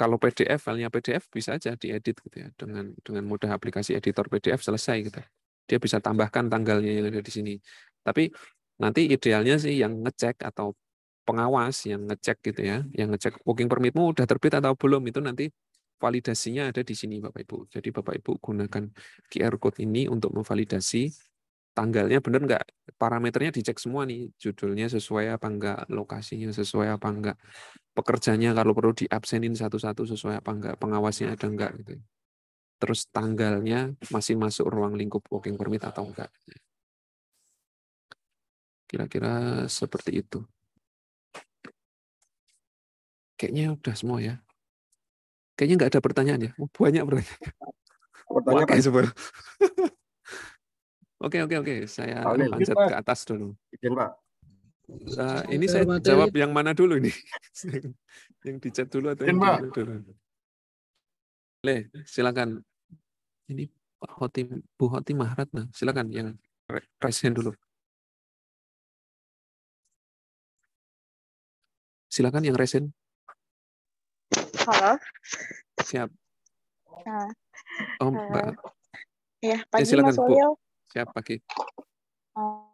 kalau PDF filenya PDF bisa aja diedit gitu ya dengan dengan mudah aplikasi editor PDF selesai gitu dia bisa tambahkan tanggalnya yang ada di sini tapi nanti idealnya sih yang ngecek atau pengawas yang ngecek gitu ya, yang ngecek working permitmu udah terbit atau belum itu nanti validasinya ada di sini Bapak Ibu. Jadi Bapak Ibu gunakan QR code ini untuk memvalidasi tanggalnya benar nggak, parameternya dicek semua nih, judulnya sesuai apa enggak, lokasinya sesuai apa enggak, pekerjanya kalau perlu diabsenin satu-satu sesuai apa enggak, pengawasnya ada enggak gitu. Terus tanggalnya masih masuk ruang lingkup working permit atau enggak. Kira-kira seperti itu. Kayaknya udah semua ya. Kayaknya nggak ada pertanyaan ya. Oh, banyak pertanyaan. *laughs* Oke, Oke, oke, Saya lanjut ke atas dulu. Izin, Pak. Uh, ini saya jawab yang mana dulu ini? *laughs* yang di chat dulu atau izin, yang di dulu? Le, silakan. Ini Pak Hotim, Bu Mahrat nah Silakan yang present dulu. Silakan yang resen halo. Siap. Nah, oh, Mbak. Ya, pagi ya, silakan, Mas Ulil. Siap, pagi. Uh,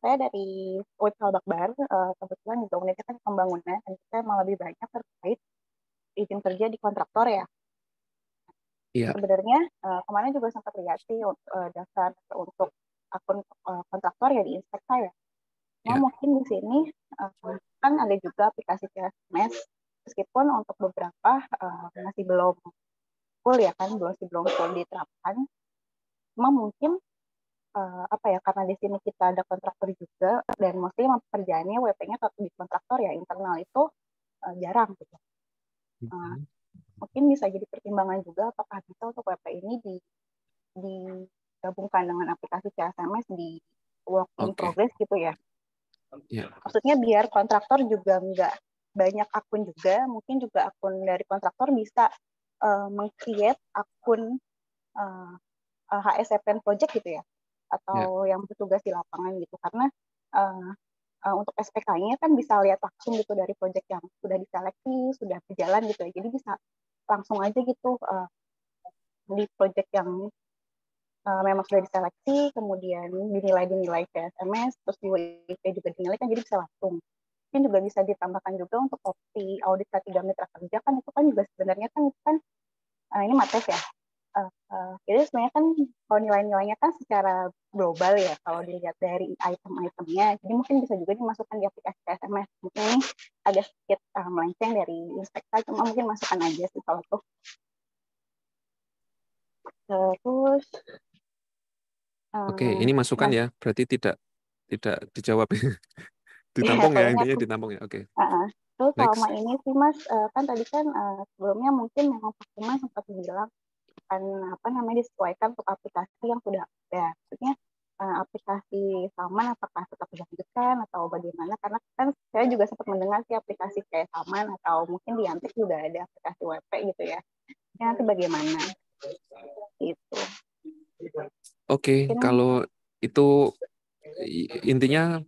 saya dari UIT Al Bakbar, uh, eh, kebetulan juga unitnya kan pembangunan, dan kita malah lebih banyak terkait izin kerja di kontraktor ya. Iya. Sebenarnya uh, kemarin juga sempat lihat sih uh, daftar untuk akun uh, kontraktor ya di Instagram ya. Nah, ya. mungkin di sini uh, kan ada juga aplikasi CSMS meskipun untuk beberapa uh, masih belum full ya kan belum sih belum full diterapkan cuma mungkin uh, apa ya karena di sini kita ada kontraktor juga dan mostly pekerjaannya WP-nya tetap di kontraktor ya internal itu uh, jarang gitu uh, mungkin bisa jadi pertimbangan juga apakah bisa untuk WP ini di digabungkan dengan aplikasi CSMS di work in okay. progress gitu ya yeah. maksudnya biar kontraktor juga nggak banyak akun juga, mungkin juga akun dari kontraktor bisa uh, meng-create akun uh, eh, eh, HSFN project gitu ya, atau yeah. yang bertugas di lapangan gitu, karena uh, uh, untuk SPK-nya kan bisa lihat langsung gitu dari project yang sudah diseleksi, sudah berjalan gitu ya, jadi bisa langsung aja gitu uh, di project yang uh, memang sudah diseleksi, kemudian dinilai-dinilai ke SMS, terus di WIP juga dinilai kan jadi bisa langsung mungkin juga bisa ditambahkan juga untuk opsi audit tiga mitra kerja kan itu kan juga sebenarnya kan kan uh, ini mates ya uh, uh, jadi sebenarnya kan kalau nilai-nilainya kan secara global ya kalau dilihat dari item-itemnya jadi mungkin bisa juga dimasukkan di aplikasi SMS mungkin ini agak sedikit uh, melenceng dari inspektor, cuma mungkin masukkan aja sih kalau tuh terus Oke, um, ini masukan nah ya. Berarti tidak tidak dijawab. *laughs* ditampung ya, iya, intinya ditampung ya oke okay. uh -uh. terus selama ini sih mas uh, kan tadi kan uh, sebelumnya mungkin memang Pak sempat bilang kan apa namanya disesuaikan untuk aplikasi yang sudah ada maksudnya uh, aplikasi Salman apakah tetap dilanjutkan atau bagaimana karena kan saya juga sempat mendengar sih aplikasi kayak Salman atau mungkin di Antik juga ada aplikasi WP gitu ya ya itu bagaimana itu oke okay, kalau itu intinya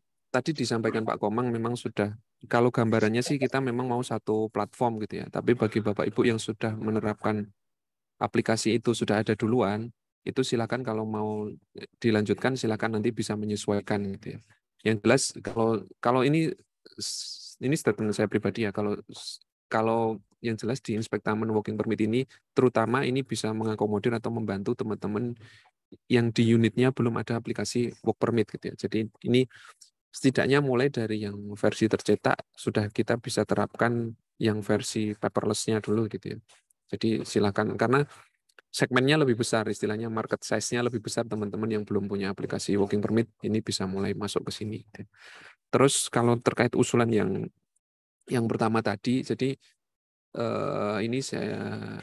tadi disampaikan Pak Komang memang sudah kalau gambarannya sih kita memang mau satu platform gitu ya. Tapi bagi Bapak Ibu yang sudah menerapkan aplikasi itu sudah ada duluan, itu silakan kalau mau dilanjutkan silakan nanti bisa menyesuaikan gitu ya. Yang jelas kalau kalau ini ini statement saya pribadi ya kalau kalau yang jelas di Inspektamen Working Permit ini terutama ini bisa mengakomodir atau membantu teman-teman yang di unitnya belum ada aplikasi work permit gitu ya. Jadi ini setidaknya mulai dari yang versi tercetak sudah kita bisa terapkan yang versi paperlessnya dulu gitu ya. Jadi silakan karena segmennya lebih besar, istilahnya market size-nya lebih besar teman-teman yang belum punya aplikasi working permit ini bisa mulai masuk ke sini. Gitu. Terus kalau terkait usulan yang yang pertama tadi, jadi eh, ini saya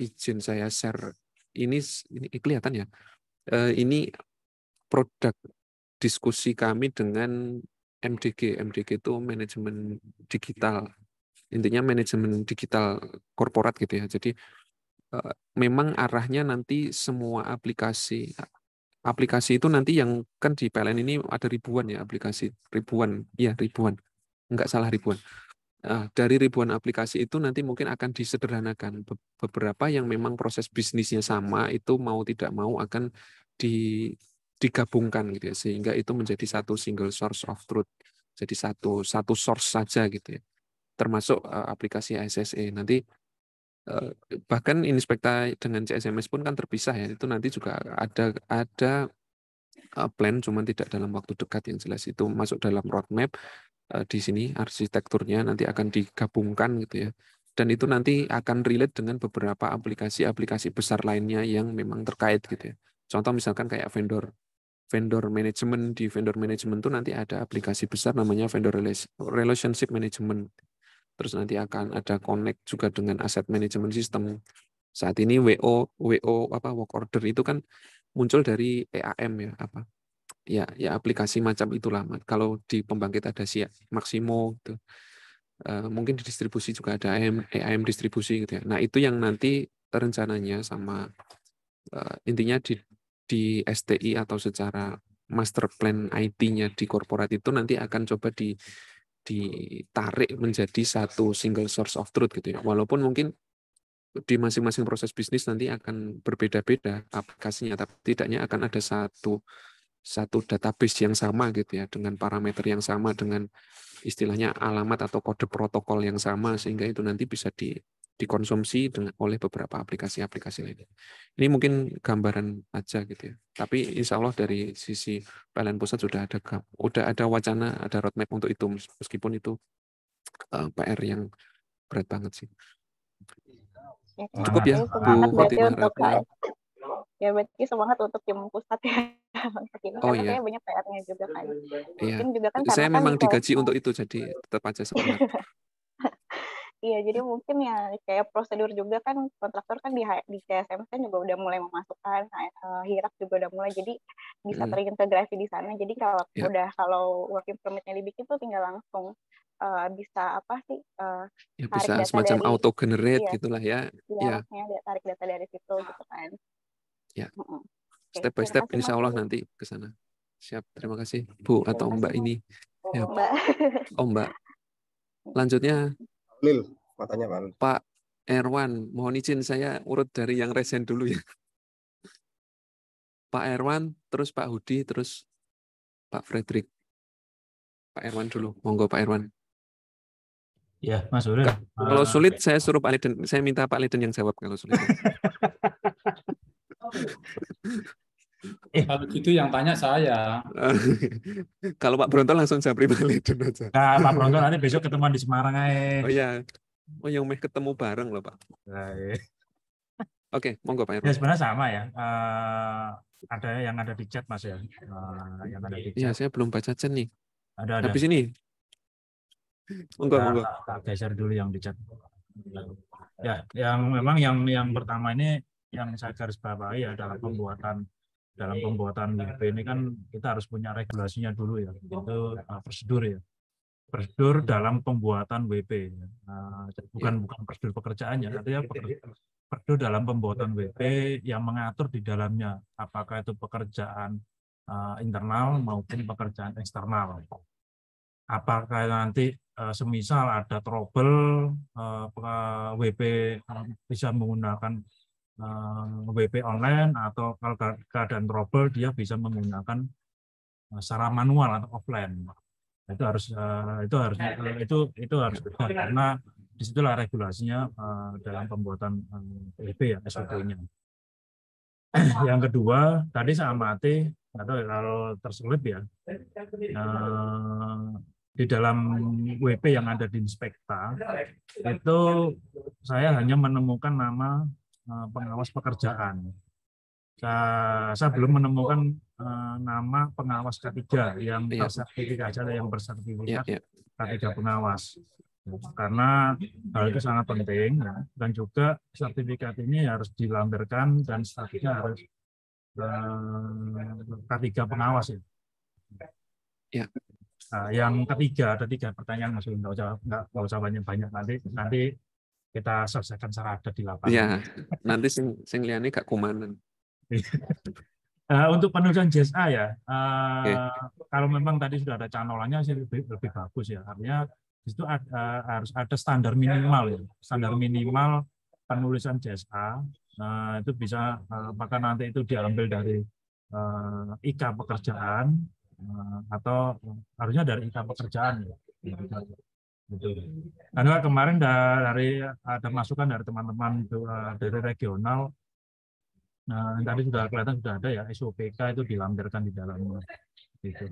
izin saya share ini ini kelihatan ya. Eh, ini produk diskusi kami dengan MDG. MDG itu manajemen digital. Intinya manajemen digital korporat gitu ya. Jadi eh, memang arahnya nanti semua aplikasi aplikasi itu nanti yang kan di PLN ini ada ribuan ya aplikasi ribuan ya ribuan nggak salah ribuan Nah, dari ribuan aplikasi itu nanti mungkin akan disederhanakan. Beberapa yang memang proses bisnisnya sama itu mau tidak mau akan di digabungkan gitu ya sehingga itu menjadi satu single source of truth jadi satu satu source saja gitu ya termasuk uh, aplikasi SSE nanti uh, bahkan Inspekta dengan CSMS pun kan terpisah ya itu nanti juga ada ada uh, plan cuman tidak dalam waktu dekat yang jelas itu masuk dalam roadmap uh, di sini arsitekturnya nanti akan digabungkan gitu ya dan itu nanti akan relate dengan beberapa aplikasi-aplikasi besar lainnya yang memang terkait gitu ya contoh misalkan kayak vendor vendor management di vendor management itu nanti ada aplikasi besar namanya vendor relationship management terus nanti akan ada connect juga dengan asset management system saat ini wo wo apa work order itu kan muncul dari EAM ya apa ya ya aplikasi macam itulah kalau di pembangkit ada si Maximo gitu. E, mungkin di distribusi juga ada EAM, EAM distribusi gitu ya nah itu yang nanti rencananya sama e, intinya di di STI atau secara master plan IT-nya di korporat itu nanti akan coba di ditarik menjadi satu single source of truth gitu ya. Walaupun mungkin di masing-masing proses bisnis nanti akan berbeda-beda aplikasinya, tapi tidaknya akan ada satu satu database yang sama gitu ya dengan parameter yang sama dengan istilahnya alamat atau kode protokol yang sama sehingga itu nanti bisa di dikonsumsi dengan oleh beberapa aplikasi-aplikasi lainnya. Ini mungkin gambaran aja gitu ya. Tapi insya Allah dari sisi PLN pusat sudah ada udah ada wacana, ada roadmap untuk itu meskipun itu eh, PR yang berat banget sih. Ya, Cukup ya, Bu Fatimah Ya berarti semangat untuk tim pusat ya. *laughs* oh, iya. banyak PR-nya juga kan. Iya. Mungkin juga kan saya kan memang digaji untuk itu jadi tetap aja semangat. *laughs* Iya, jadi mungkin ya kayak prosedur juga kan kontraktor kan di di CSM kan juga udah mulai memasukkan eh, eh, hirak juga udah mulai jadi bisa terintegrasi di sana. Jadi kalau yeah. udah kalau working permitnya dibikin tuh tinggal langsung uh, bisa apa sih? Uh, ya bisa data semacam dari, auto generate iya, gitulah ya. Iya. Ya. tarik data dari situ gitu kan. Ya. Mm Okay, step by step, Insya Allah nanti ke sana. Siap, terima kasih Bu atau Mbak ini. Ya. Mbak. Oh Mbak. *laughs* Lanjutnya Lil, matanya Pak Pak Erwan, mohon izin saya urut dari yang resen dulu ya. Pak Erwan, terus Pak Hudi, terus Pak Fredrik. Pak Erwan dulu, monggo Pak Erwan. Ya, Mas Ulil. Kalau ah, sulit, saya suruh Pak Liden. Saya minta Pak Liden yang jawab kalau sulit. *laughs* Iya. Kalau gitu yang tanya saya. *laughs* Kalau Pak Bronto langsung saya pribadi aja. Nah, Pak Bronto nanti besok ketemu di Semarang aja. Oh iya. Oh, yang meh ketemu bareng loh, Pak. Oke, okay, monggo Pak Ya sebenarnya sama ya. Uh, ada yang ada di chat Mas ya. Uh, yang ada di iya, chat. Iya, saya belum baca chat nih. Ada, ada. Habis ini. Monggo, nah, monggo. Tak geser dulu yang di chat. Ya, yang memang yang yang pertama ini yang saya garis bawahi adalah pembuatan dalam iya, iya. pembuatan WP ini kan, kan ya. kita harus punya regulasinya dulu ya, iya. itu uh, prosedur ya. Prosedur dalam pembuatan WP, ya. nah, bukan bukan prosedur pekerjaannya, artinya ya prosedur dalam pembuatan WP yang mengatur di dalamnya apakah itu pekerjaan uh, internal maupun pekerjaan eksternal. Apakah nanti uh, semisal ada trouble uh, WP bisa menggunakan Eh, WP online atau kalau keadaan trouble dia bisa menggunakan eh, secara manual atau offline itu harus eh, itu harus itu itu harus karena disitulah regulasinya dalam pembuatan WP ya SOP-nya. Yang kedua tadi saya amati atau ya, kalau terselip ya di dalam WP yang ada di Inspekta itu saya hanya menemukan nama Eh, pengawas pekerjaan. Saya, belum menemukan eh, nama pengawas K3 yang iya. bersertifikat ada yang bersertifikat iya, iya. ketiga K3 pengawas karena hal itu sangat penting ya. dan juga sertifikat ini harus dilampirkan dan statusnya harus eh, K3 pengawas ya. Nah, yang ketiga ada tiga pertanyaan masih nggak usah nggak usah banyak banyak nanti nanti kita selesaikan secara ada di lapangan. Ya, nanti sing, sing liane gak kumanan. *laughs* Eh, untuk penulisan JSA ya, eh, okay. kalau memang tadi sudah ada canolannya sih lebih, lebih bagus ya. Artinya itu ada, eh, harus ada standar minimal ya, standar minimal penulisan JSA. Nah, itu bisa maka nanti itu diambil dari uh, IK pekerjaan uh, atau harusnya dari IK pekerjaan ya. Karena kemarin dari ada masukan dari teman-teman eh, dari regional, nah, tadi sudah kelihatan sudah ada ya SOPK itu dilampirkan di dalam itu.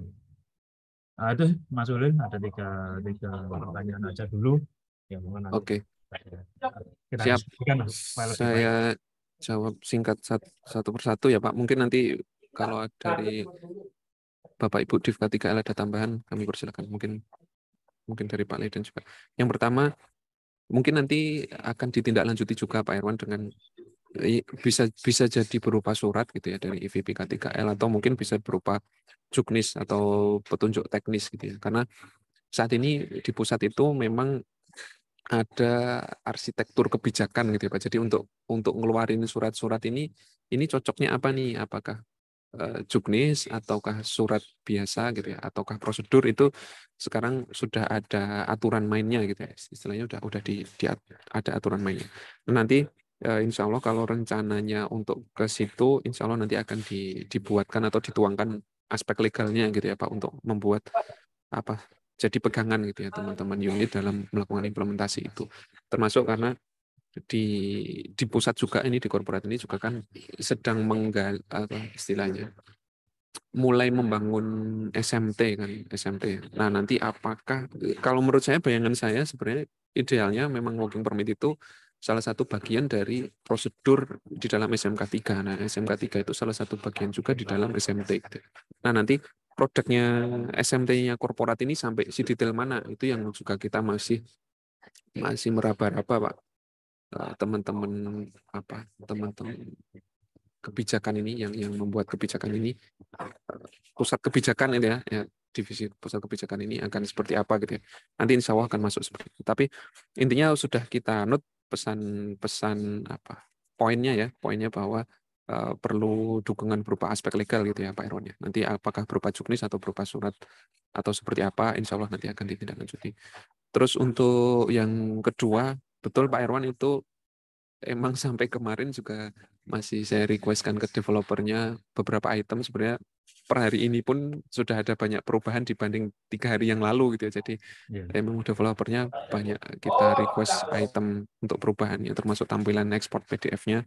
Nah, itu Mas Ulin ada tiga tiga pertanyaan aja dulu. Ya, Oke. Okay. Kita Siap. Saya jawab singkat satu, satu persatu ya Pak. Mungkin nanti kalau dari Bapak Ibu Div K3L ada tambahan, kami persilakan. Mungkin mungkin dari Pak Leden juga. Yang pertama, mungkin nanti akan ditindaklanjuti juga Pak Irwan dengan eh, bisa bisa jadi berupa surat gitu ya dari IVPK 3L atau mungkin bisa berupa juknis atau petunjuk teknis gitu ya. Karena saat ini di pusat itu memang ada arsitektur kebijakan gitu ya Pak. Jadi untuk untuk ngeluarin surat-surat ini ini cocoknya apa nih? Apakah Eh, juknis ataukah surat biasa gitu ya ataukah prosedur itu sekarang sudah ada aturan mainnya gitu ya istilahnya udah udah di, di ada aturan mainnya nah, nanti iya. eh, insya Allah kalau rencananya untuk ke situ insya Allah nanti akan di, dibuatkan atau dituangkan aspek legalnya gitu ya Pak untuk membuat apa jadi pegangan gitu ya teman-teman ah. unit dalam melakukan implementasi itu termasuk karena di di pusat juga ini di korporat ini juga kan sedang menggal apa istilahnya mulai membangun SMT kan SMT. Nah nanti apakah kalau menurut saya bayangan saya sebenarnya idealnya memang working permit itu salah satu bagian dari prosedur di dalam SMK 3. Nah, SMK 3 itu salah satu bagian juga di dalam SMT. Nah, nanti produknya SMT-nya korporat ini sampai si detail mana itu yang juga kita masih masih meraba-raba, Pak. Eh, teman-teman uh, apa teman-teman kebijakan ini yang yang membuat kebijakan ini eh, pusat kebijakan ini ya, ya divisi pusat kebijakan ini akan seperti apa gitu ya. Nanti insya Allah akan masuk seperti itu. Tapi intinya sudah kita note pesan-pesan apa poinnya ya, poinnya bahwa uh, perlu dukungan berupa aspek legal gitu ya Pak Irwan ya. Nanti apakah berupa juknis atau berupa surat atau seperti apa, insya Allah nanti akan ditindaklanjuti. Terus untuk yang kedua betul Pak Erwan itu emang sampai kemarin juga masih saya requestkan ke developernya beberapa item sebenarnya per hari ini pun sudah ada banyak perubahan dibanding tiga hari yang lalu gitu ya. Jadi yeah. emang developernya banyak kita request item untuk perubahannya, termasuk tampilan ekspor PDF-nya.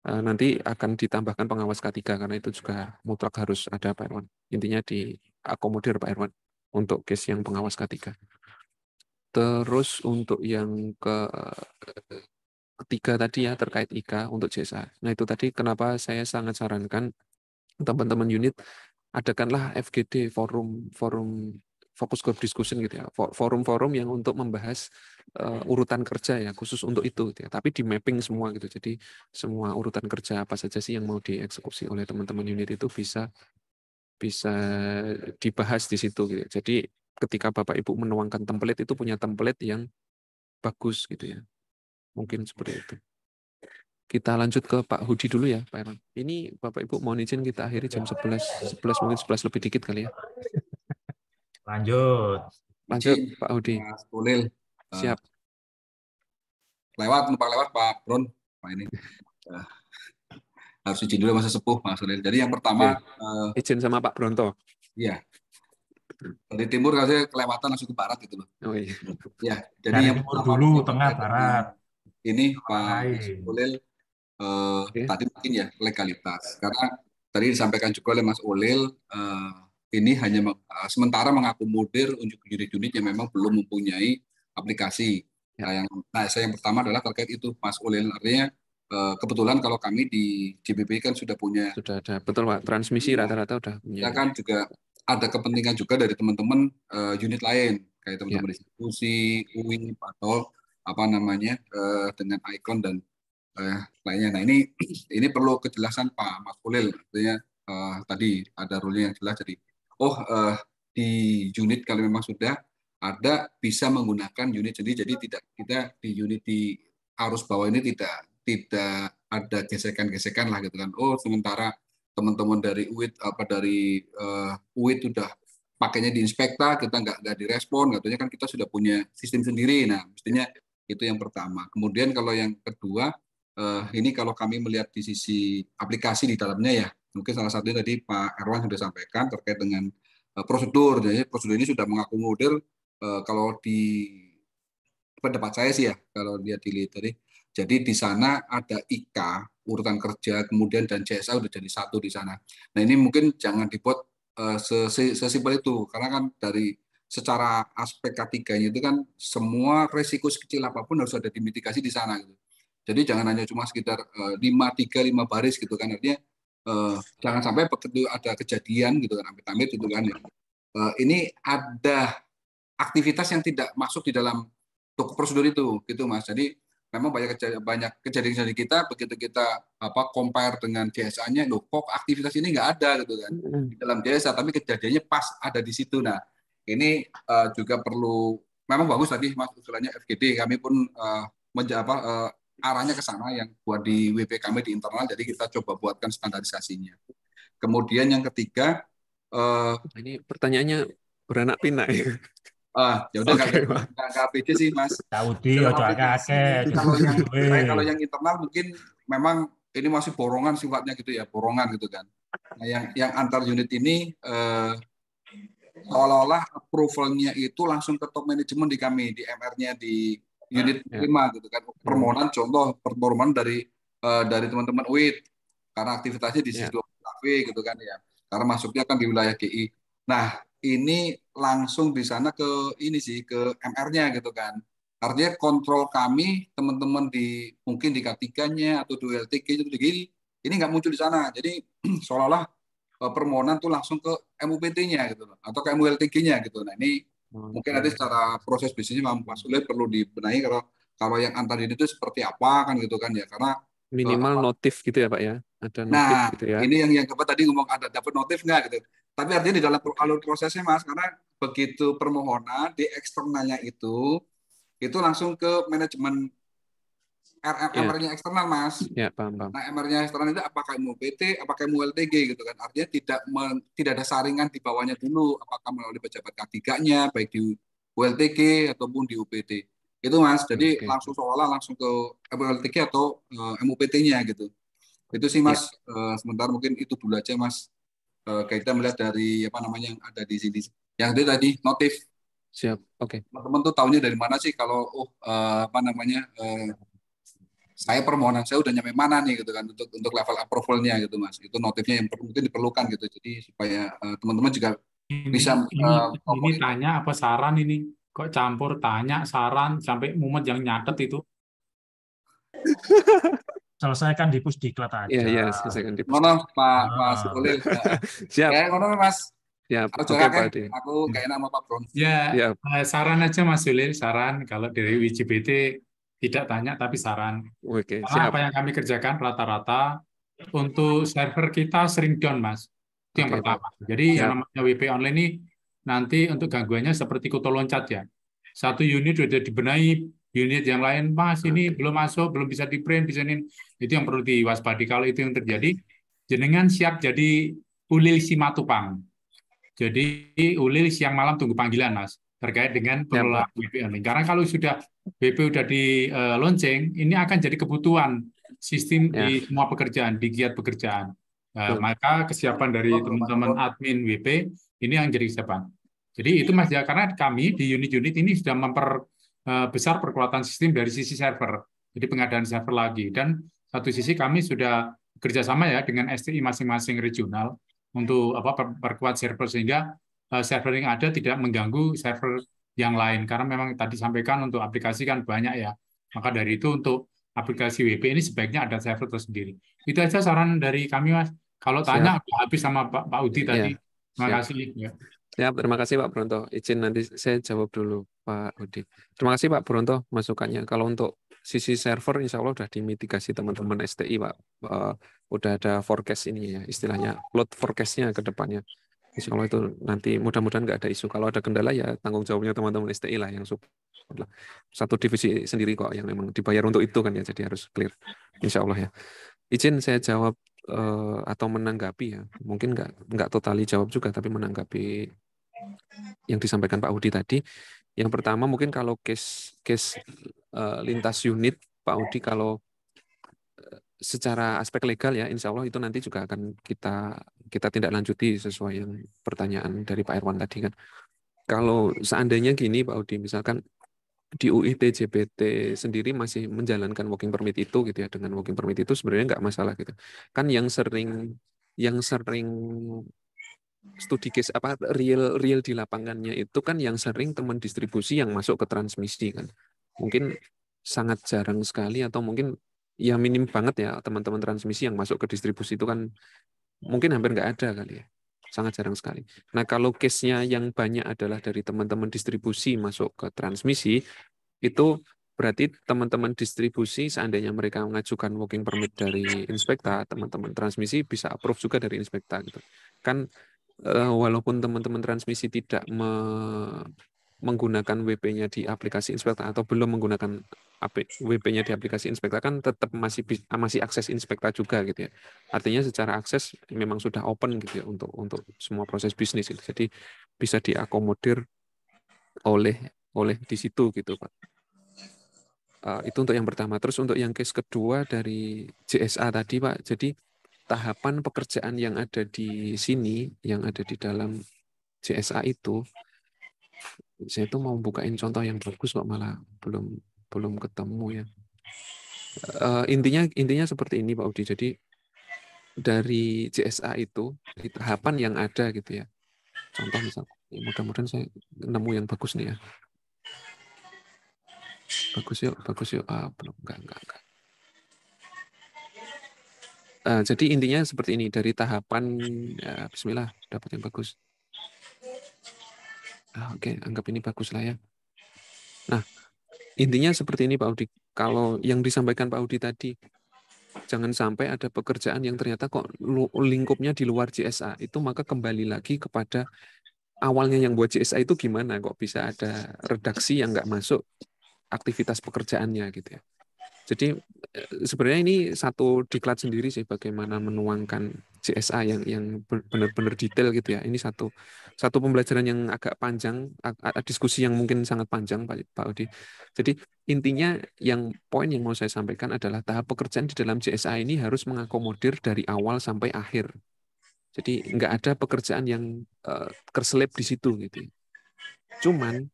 Eh, nanti akan ditambahkan pengawas K3 karena itu juga mutlak harus ada Pak Erwan. Intinya diakomodir Pak Erwan untuk case yang pengawas K3. Terus untuk yang ke ketiga tadi ya terkait IKA untuk JSA. Nah itu tadi kenapa saya sangat sarankan teman-teman unit adakanlah FGD forum forum fokus group discussion gitu ya forum-forum yang untuk membahas uh, urutan kerja ya khusus untuk itu gitu ya tapi di mapping semua gitu jadi semua urutan kerja apa saja sih yang mau dieksekusi oleh teman-teman unit itu bisa bisa dibahas di situ gitu jadi ketika Bapak Ibu menuangkan template itu punya template yang bagus gitu ya. Mungkin seperti itu. Kita lanjut ke Pak Hudi dulu ya, Pak Erang. Ini Bapak Ibu mohon izin kita akhiri jam 11, 11 mungkin 11 lebih dikit kali ya. Lanjut. Lanjut Pak Hudi. Siap. Lewat, numpang lewat Pak Brun. Pak ini. Harus izin dulu masa sepuh Mas Kulil. Jadi yang pertama. Iya. Eh, izin sama Pak Bronto. Iya. Dari timur saya kelewatan langsung ke barat gitu loh. Oh iya. Ya, jadi Dari yang timur dulu, tengah, barat. Ini Pak Ulil uh, eh, okay. tadi mungkin ya legalitas. Karena tadi disampaikan juga oleh Mas Ulil uh, ini hanya uh, sementara mengakomodir untuk unit-unit yang memang belum mempunyai aplikasi. Ya. Nah, yang nah, saya yang pertama adalah terkait itu Mas Ulil artinya kebetulan kalau kami di JBP kan sudah punya sudah ada betul pak transmisi iya. rata-rata udah punya kita kan juga ada kepentingan juga dari teman-teman uh, unit lain kayak teman-teman yeah. distribusi, uin atau apa namanya uh, dengan ikon dan uh, lainnya. Nah ini *clears throat* ini perlu kejelasan Pak Mas Kulil, artinya uh, tadi ada rule yang jelas. Jadi oh uh, di unit kalau memang sudah ada bisa menggunakan unit jadi jadi tidak kita di unit di arus bawah ini tidak tidak ada gesekan-gesekan lah gitu kan oh sementara teman-teman dari UIT apa dari uh, eh, UIT sudah pakainya di inspekta kita nggak nggak direspon katanya kan kita sudah punya sistem sendiri nah mestinya itu yang pertama kemudian kalau yang kedua uh, ini kalau kami melihat di sisi aplikasi di dalamnya ya mungkin salah satunya tadi Pak Erwan sudah sampaikan terkait dengan uh, prosedur jadi prosedur ini sudah mengakomodir uh, kalau di pendapat saya sih ya kalau dia dilihat tadi jadi di sana ada IK, urutan kerja, kemudian dan CSA sudah jadi satu di sana. Nah ini mungkin jangan dibuat uh, sesimpel itu, karena kan dari secara aspek ketiganya itu kan semua resiko sekecil apapun harus ada dimitigasi di sana. Gitu. Jadi jangan hanya cuma sekitar eh, lima tiga lima baris gitu kan artinya uh, jangan sampai begitu ada kejadian gitu kan amit-amit gitu kan ya. Uh, ini ada aktivitas yang tidak masuk di dalam toko prosedur itu gitu mas. Jadi memang banyak kejadian, banyak kejadian dari kita begitu kita apa compare dengan desanya nya loh kok aktivitas ini nggak ada gitu kan di dalam desa tapi kejadiannya pas ada di situ nah ini uh, juga perlu memang bagus tadi mas usulannya FGD kami pun uh, menja, apa, uh, arahnya ke sana yang buat di WP kami di internal jadi kita coba buatkan standarisasinya kemudian yang ketiga uh, ini pertanyaannya beranak pinak ya *laughs* Ah, ya udah okay, nggak KPD sih mas. Saudi ojo kakek. Kalau yang kalau yang internal mungkin memang ini masih borongan sifatnya gitu ya, borongan gitu kan. Nah, yang yang antar unit ini eh, seolah-olah approvalnya itu langsung ke top manajemen di kami di MR-nya di unit terima ah, ya. 5 gitu kan. Hmm. Permohonan contoh permohonan dari eh, dari teman-teman UIT karena aktivitasnya di ya. situ ya. gitu kan ya. Karena masuknya kan di wilayah GI. Nah, ini langsung di sana ke ini sih ke MR-nya gitu kan. Artinya kontrol kami teman-teman di mungkin di K3-nya atau di LTK itu di gini, ini nggak muncul di sana. Jadi *clears throat* seolah-olah e, permohonan tuh langsung ke MUPT-nya gitu atau ke multk nya gitu. Nah, ini okay. Hmm. mungkin nanti secara proses bisnisnya Mas Sulit perlu dibenahi kalau kalau yang antar ini itu seperti apa kan gitu kan ya karena minimal uh, notif gitu ya Pak ya. Ada nah, notif nah, gitu ya. ini yang yang keempat tadi ngomong ada dapat notif nggak gitu. Tapi artinya di dalam alur prosesnya mas, karena begitu permohonan di eksternalnya itu, itu langsung ke manajemen MR-nya iya. yeah. eksternal mas. Ya, yeah, paham, paham. Nah MR-nya eksternal itu apakah MUPT, apakah MULTG gitu kan? Artinya tidak men, tidak ada saringan di bawahnya dulu, apakah melalui pejabat K3-nya, baik di ULTG ataupun di UPT. Itu mas, jadi okay. langsung seolah langsung ke MULTG atau uh, eh, MUPT-nya gitu. Itu sih iya. mas, yeah. uh, sebentar mungkin itu dulu aja mas uh, kita melihat dari apa namanya yang ada di sini. Yang dia tadi notif. Siap. Oke. Okay. Teman-teman tuh tahunya dari mana sih kalau oh uh, apa namanya uh, saya permohonan saya udah nyampe mana nih gitu kan untuk untuk level approvalnya gitu mas itu notifnya yang perlu mungkin diperlukan gitu jadi supaya teman-teman juga bisa ini, uh, ini tanya apa saran ini kok campur tanya saran sampai mumet yang nyatet itu *laughs* selesaikan di pusdiklat aja. Iya, iya, selesaikan di pusdiklat. Mohon Pak, Pak ah. Sukolil. *laughs* Siap. Ya, ngono, Mas. Ya, oke, okay, Pak Aku kayak nama Pak Bron. Ya, ya, saran aja Mas Sulil, saran kalau dari WJBT tidak tanya tapi saran. Oke, okay, siap. Apa yang kami kerjakan rata-rata untuk server kita sering down, Mas. Itu yang pertama. Jadi siap. yang namanya WP online ini nanti untuk gangguannya seperti kutu loncat ya. Satu unit sudah dibenahi unit yang lain mas ini belum masuk belum bisa di print bisa ini itu yang perlu diwaspadi kalau itu yang terjadi jenengan siap jadi ulil simatupang jadi ulil siang malam tunggu panggilan mas terkait dengan pengelola ya, BP karena kalau sudah BP sudah di uh, eh, launching ini akan jadi kebutuhan sistem ya. di semua pekerjaan di giat pekerjaan uh, maka kesiapan dari teman-teman admin WP ini yang jadi kesiapan jadi itu iya. mas ya karena kami di unit-unit ini sudah memper Eh, besar perkuatan sistem dari sisi server. Jadi pengadaan server lagi. Dan satu sisi kami sudah kerjasama ya dengan STI masing-masing regional untuk apa perkuat server sehingga eh, server yang ada tidak mengganggu server yang lain karena memang tadi sampaikan untuk aplikasi kan banyak ya maka dari itu untuk aplikasi WP ini sebaiknya ada server tersendiri itu aja saran dari kami mas kalau tanya Siap. habis sama Pak Pak Udi iya. tadi terima kasih ya. Ya, terima kasih Pak Bronto. Izin nanti saya jawab dulu Pak Udi. Terima kasih Pak Bronto masukannya. Kalau untuk sisi server insya Allah sudah dimitigasi teman-teman STI Pak. Uh, udah ada forecast ini ya, istilahnya load forecastnya ke depannya. Insya Allah itu nanti mudah-mudahan nggak ada isu. Kalau ada kendala ya tanggung jawabnya teman-teman STI lah yang support Satu divisi sendiri kok yang memang dibayar untuk itu kan ya, jadi harus clear. Insya Allah ya izin saya jawab uh, atau menanggapi ya mungkin nggak nggak totali jawab juga tapi menanggapi yang disampaikan Pak Udi tadi yang pertama mungkin kalau case case uh, lintas unit Pak Udi kalau eh, secara aspek legal ya insya Allah itu nanti juga akan kita kita tindak lanjuti sesuai yang pertanyaan dari Pak Irwan tadi kan kalau seandainya gini Pak Udi misalkan di UIT JPT sendiri masih menjalankan working permit itu gitu ya dengan working permit itu sebenarnya nggak masalah gitu kan yang sering yang sering studi case apa real real di lapangannya itu kan yang sering teman distribusi yang masuk ke transmisi kan mungkin sangat jarang sekali atau mungkin ya minim banget ya teman-teman transmisi yang masuk ke distribusi itu kan mungkin hampir nggak ada kali ya sangat jarang sekali. Nah, kalau case-nya yang banyak adalah dari teman-teman distribusi masuk ke transmisi, itu berarti teman-teman distribusi seandainya mereka mengajukan working permit dari inspekta, teman-teman transmisi bisa approve juga dari inspekta gitu. Kan eh, walaupun teman-teman transmisi tidak me menggunakan WP-nya di aplikasi Inspekta atau belum menggunakan WP-nya di aplikasi Inspekta kan tetap masih ah, masih akses Inspekta juga gitu ya. Artinya secara akses memang sudah open gitu ya untuk untuk semua proses bisnis gitu. Jadi bisa diakomodir oleh oleh di situ gitu Pak. Uh, itu untuk yang pertama. Terus untuk yang case kedua dari JSA tadi Pak. Jadi tahapan pekerjaan yang ada di sini, yang ada di dalam JSA itu saya tuh mau bukain contoh yang bagus kok malah belum belum ketemu ya uh, intinya intinya seperti ini Pak Udi jadi dari JSA itu di tahapan yang ada gitu ya contoh misalnya mudah-mudahan saya nemu yang bagus nih ya bagus yuk bagus yuk ah belum enggak enggak enggak uh, jadi intinya seperti ini dari tahapan uh, Bismillah dapat yang bagus ah, oke okay, anggap ini bagus lah ya nah intinya seperti ini Pak Audi kalau yang disampaikan Pak Audi tadi jangan sampai ada pekerjaan yang ternyata kok lingkupnya di luar JSA itu maka kembali lagi kepada awalnya yang buat JSA itu gimana kok bisa ada redaksi yang nggak masuk aktivitas pekerjaannya gitu ya jadi eh, sebenarnya ini satu diklat sendiri sih bagaimana menuangkan CSA yang yang benar-benar detail gitu ya. Ini satu satu pembelajaran yang agak panjang, diskusi yang mungkin sangat panjang Pak Pak Odi. Jadi intinya yang poin yang mau saya sampaikan adalah tahap pekerjaan di dalam CSA ini harus mengakomodir dari awal sampai akhir. Jadi nggak ada pekerjaan yang uh, kerselip di situ gitu. Ya. Cuman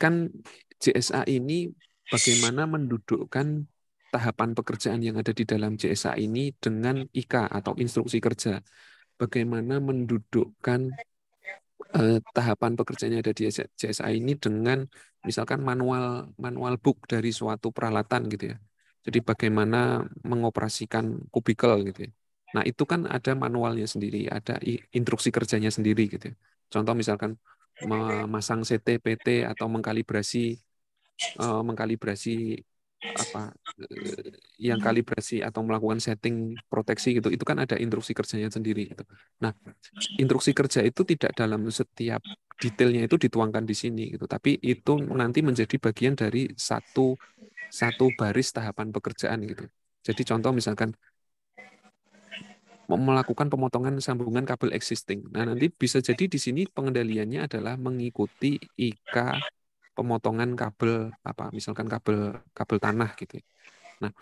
kan CSA ini bagaimana mendudukkan tahapan pekerjaan yang ada di dalam JSA ini dengan IK atau instruksi kerja. Bagaimana mendudukkan eh, tahapan pekerjaan yang ada di JSA ini dengan misalkan manual manual book dari suatu peralatan gitu ya. Jadi bagaimana mengoperasikan kubikel gitu ya. Nah, itu kan ada manualnya sendiri, ada instruksi kerjanya sendiri gitu ya. Contoh misalkan memasang CTPT atau mengkalibrasi uh, mengkalibrasi apa eh, yang hmm. kalibrasi atau melakukan setting proteksi gitu itu kan ada instruksi kerjanya sendiri gitu. Nah, instruksi kerja itu tidak dalam setiap detailnya itu dituangkan di sini gitu, tapi itu nanti menjadi bagian dari satu satu baris tahapan pekerjaan gitu. Jadi contoh misalkan melakukan pemotongan sambungan kabel existing. Nah, nanti bisa jadi di sini pengendaliannya adalah mengikuti IK pemotongan kabel apa misalkan kabel kabel tanah gitu. Ya. Nah,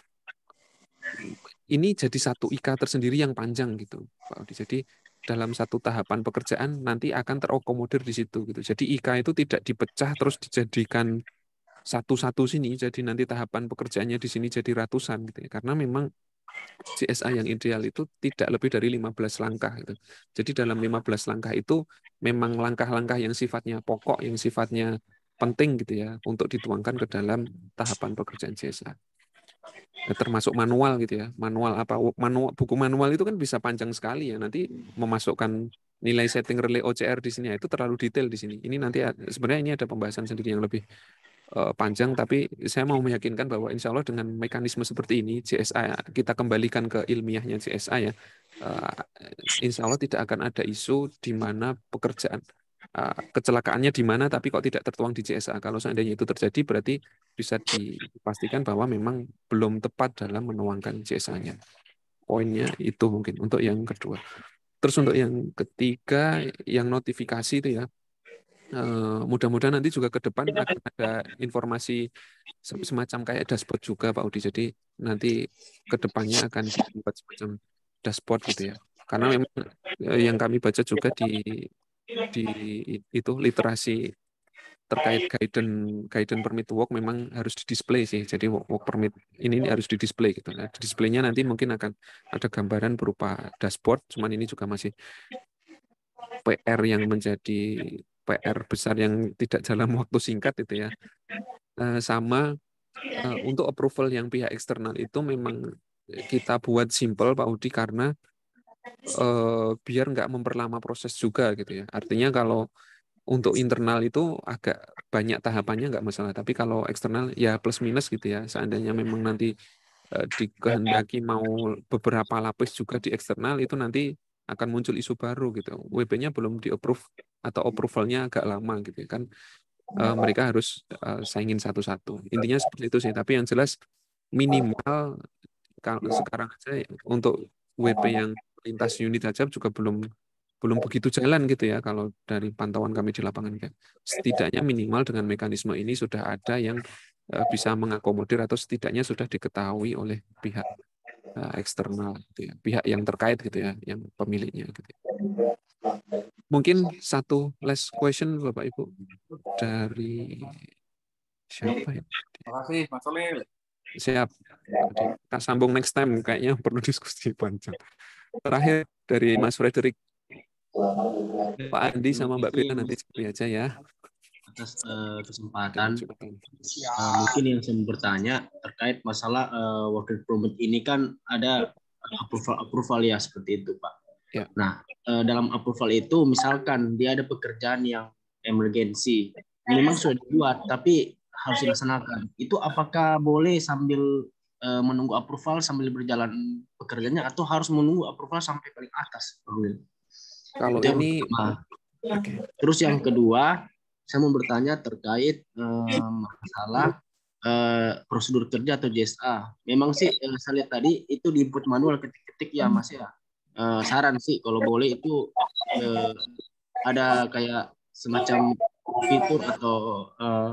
ini jadi satu IKA tersendiri yang panjang gitu Pak Audi. Jadi dalam satu tahapan pekerjaan nanti akan terokomodir di situ gitu. Jadi IKA itu tidak dipecah terus dijadikan satu-satu sini. Jadi nanti tahapan pekerjaannya di sini jadi ratusan gitu ya. Karena memang CSA yang ideal itu tidak lebih dari 15 langkah gitu. Jadi dalam 15 langkah itu memang langkah-langkah yang sifatnya pokok, yang sifatnya penting gitu ya untuk dituangkan ke dalam tahapan pekerjaan CSA. Ya, termasuk manual gitu ya. Manual apa? Manual buku manual itu kan bisa panjang sekali ya. Nanti memasukkan nilai setting relay OCR di sini ya, itu terlalu detail di sini. Ini nanti sebenarnya ini ada pembahasan sendiri yang lebih eh, panjang tapi saya mau meyakinkan bahwa insya Allah dengan mekanisme seperti ini CSA kita kembalikan ke ilmiahnya CSA ya eh, insya Allah tidak akan ada isu di mana pekerjaan Eh, kecelakaannya di mana tapi kok tidak tertuang di JSA. Kalau seandainya itu terjadi berarti bisa dipastikan bahwa memang belum tepat dalam menuangkan JSA-nya. Poinnya itu mungkin untuk yang kedua. Terus untuk yang ketiga, yang notifikasi itu ya, eh, mudah-mudahan nanti juga ke depan akan ada informasi semacam kayak dashboard juga Pak Udi. Jadi nanti ke depannya akan dibuat semacam dashboard gitu ya. Karena memang eh, yang kami baca juga di di itu literasi terkait guidance guidance permit work memang harus di display sih. Jadi work, work permit ini, ini harus di display gitu. Nah, displaynya nanti mungkin akan ada gambaran berupa dashboard. Cuman ini juga masih PR yang menjadi PR besar yang tidak dalam waktu singkat itu ya. Eh, sama eh, untuk approval yang pihak eksternal itu memang kita buat simple Pak Udi karena Eh, biar nggak memperlama proses juga gitu ya. Artinya kalau untuk internal itu agak banyak tahapannya nggak masalah. Tapi kalau eksternal ya plus minus gitu ya. Seandainya memang nanti eh, dikehendaki mau beberapa lapis juga di eksternal itu nanti akan muncul isu baru gitu. wp nya belum di approve atau approvalnya agak lama gitu ya. kan. Eh, mereka harus saingin satu-satu. Intinya seperti itu sih. Tapi yang jelas minimal kalau sekarang aja ya, untuk WP yang lintas unit aja juga belum belum iya. begitu jalan gitu ya kalau dari pantauan kami di lapangan kan. Setidaknya minimal dengan mekanisme ini sudah ada yang eh, bisa mengakomodir atau setidaknya sudah diketahui oleh pihak eh, eksternal gitu ya, pihak yang terkait gitu ya, yang pemiliknya gitu. Ya. Mungkin satu last question Bapak Ibu dari siapa ya? Terima kasih Mas Olil. Siap. Kita sambung next time kayaknya perlu *laughs* diskusi panjang terakhir dari Mas Frederick. Pak Andi sama Mbak Bila nanti sekali aja ya. Atas uh, kesempatan, uh, mungkin yang saya bertanya terkait masalah uh, work permit ini kan ada eh, approval, approval ya seperti itu Pak. Ya. Nah, uh, dalam approval itu misalkan dia ada pekerjaan yang emergensi, memang sudah dibuat tapi harus dilaksanakan. Itu apakah boleh sambil Eh, menunggu approval sambil berjalan pekerjaannya atau harus menunggu approval sampai paling atas kalau ini okay. terus yang kedua saya mau bertanya terkait uh, masalah uh, prosedur kerja atau JSA memang sih yang saya lihat tadi itu di input manual ketik-ketik ya mas ya uh, saran sih kalau boleh itu uh, ada kayak semacam fitur atau uh,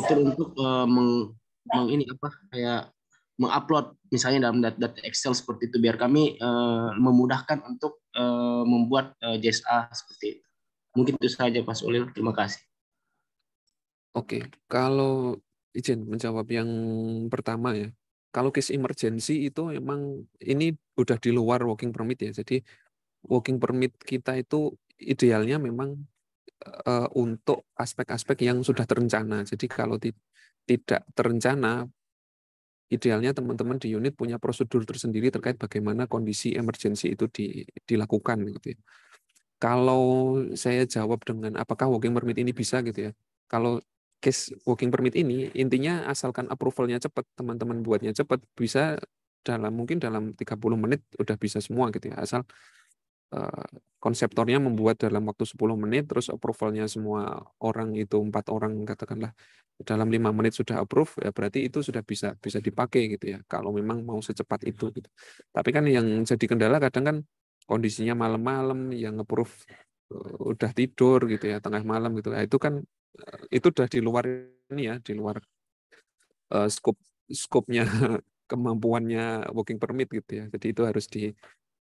fitur untuk uh, meng, meng ini apa kayak mengupload misalnya dalam data Excel seperti itu biar kami uh, memudahkan untuk uh, membuat uh, eh, JSA seperti itu. Mungkin itu saja Pak Ulil, terima kasih. Oke, kalau izin menjawab yang pertama ya. Kalau case emergency itu emang ini udah di luar working permit ya. Jadi working permit kita itu idealnya memang uh, untuk aspek-aspek yang sudah terencana. Jadi kalau tidak terencana idealnya teman-teman di unit punya prosedur tersendiri terkait bagaimana kondisi emergensi itu di, dilakukan gitu ya. Kalau saya jawab dengan apakah working permit ini bisa gitu ya. Kalau case working permit ini intinya asalkan approvalnya cepat, teman-teman buatnya cepat bisa dalam mungkin dalam 30 menit udah bisa semua gitu ya. Asal Eh, konseptornya membuat dalam waktu 10 menit, terus approvalnya semua orang itu empat orang katakanlah dalam lima menit sudah approve, ya berarti itu sudah bisa bisa dipakai gitu ya. Kalau memang mau secepat iya. itu gitu. Tapi kan yang jadi kendala kadang kan kondisinya malam-malam yang approve eh, udah tidur gitu ya tengah malam gitu. Nah, itu kan eh, itu udah di luar ini ya, di luar uh, scope scope-nya *laughs* kemampuannya working permit gitu ya. Jadi itu harus di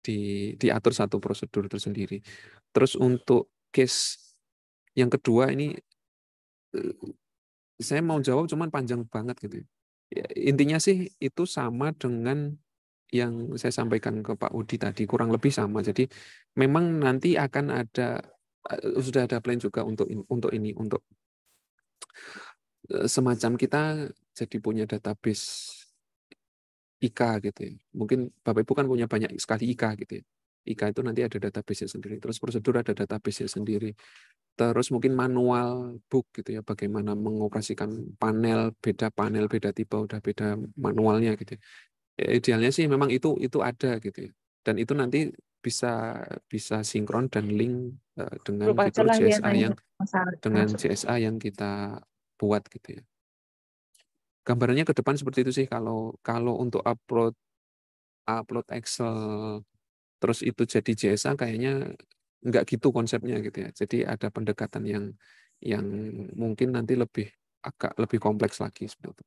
di diatur satu prosedur tersendiri. Terus untuk case yang kedua ini eh, saya mau jawab cuman panjang banget gitu. Ya, intinya sih itu sama dengan yang saya sampaikan ke Pak Udi tadi kurang lebih sama. Jadi memang nanti akan ada eh, sudah ada plan juga untuk untuk ini untuk eh, semacam kita jadi punya database IKA gitu ya. Mungkin Bapak Ibu kan punya banyak sekali IKA gitu ya. IKA itu nanti ada database sendiri. Terus prosedur ada database sendiri. Terus mungkin manual book gitu ya, bagaimana mengoperasikan panel, beda panel, beda tipe, udah beda manualnya gitu. Ya, ya idealnya sih memang itu itu ada gitu ya. Dan itu nanti bisa bisa sinkron dan link uh, dengan fitur CSA yang, yang dengan CSA yang kita buat gitu ya gambarannya ke depan seperti itu sih kalau kalau untuk upload upload Excel terus itu jadi JSA kayaknya nggak gitu konsepnya gitu ya. Jadi ada pendekatan yang yang mungkin nanti lebih agak lebih kompleks lagi seperti itu.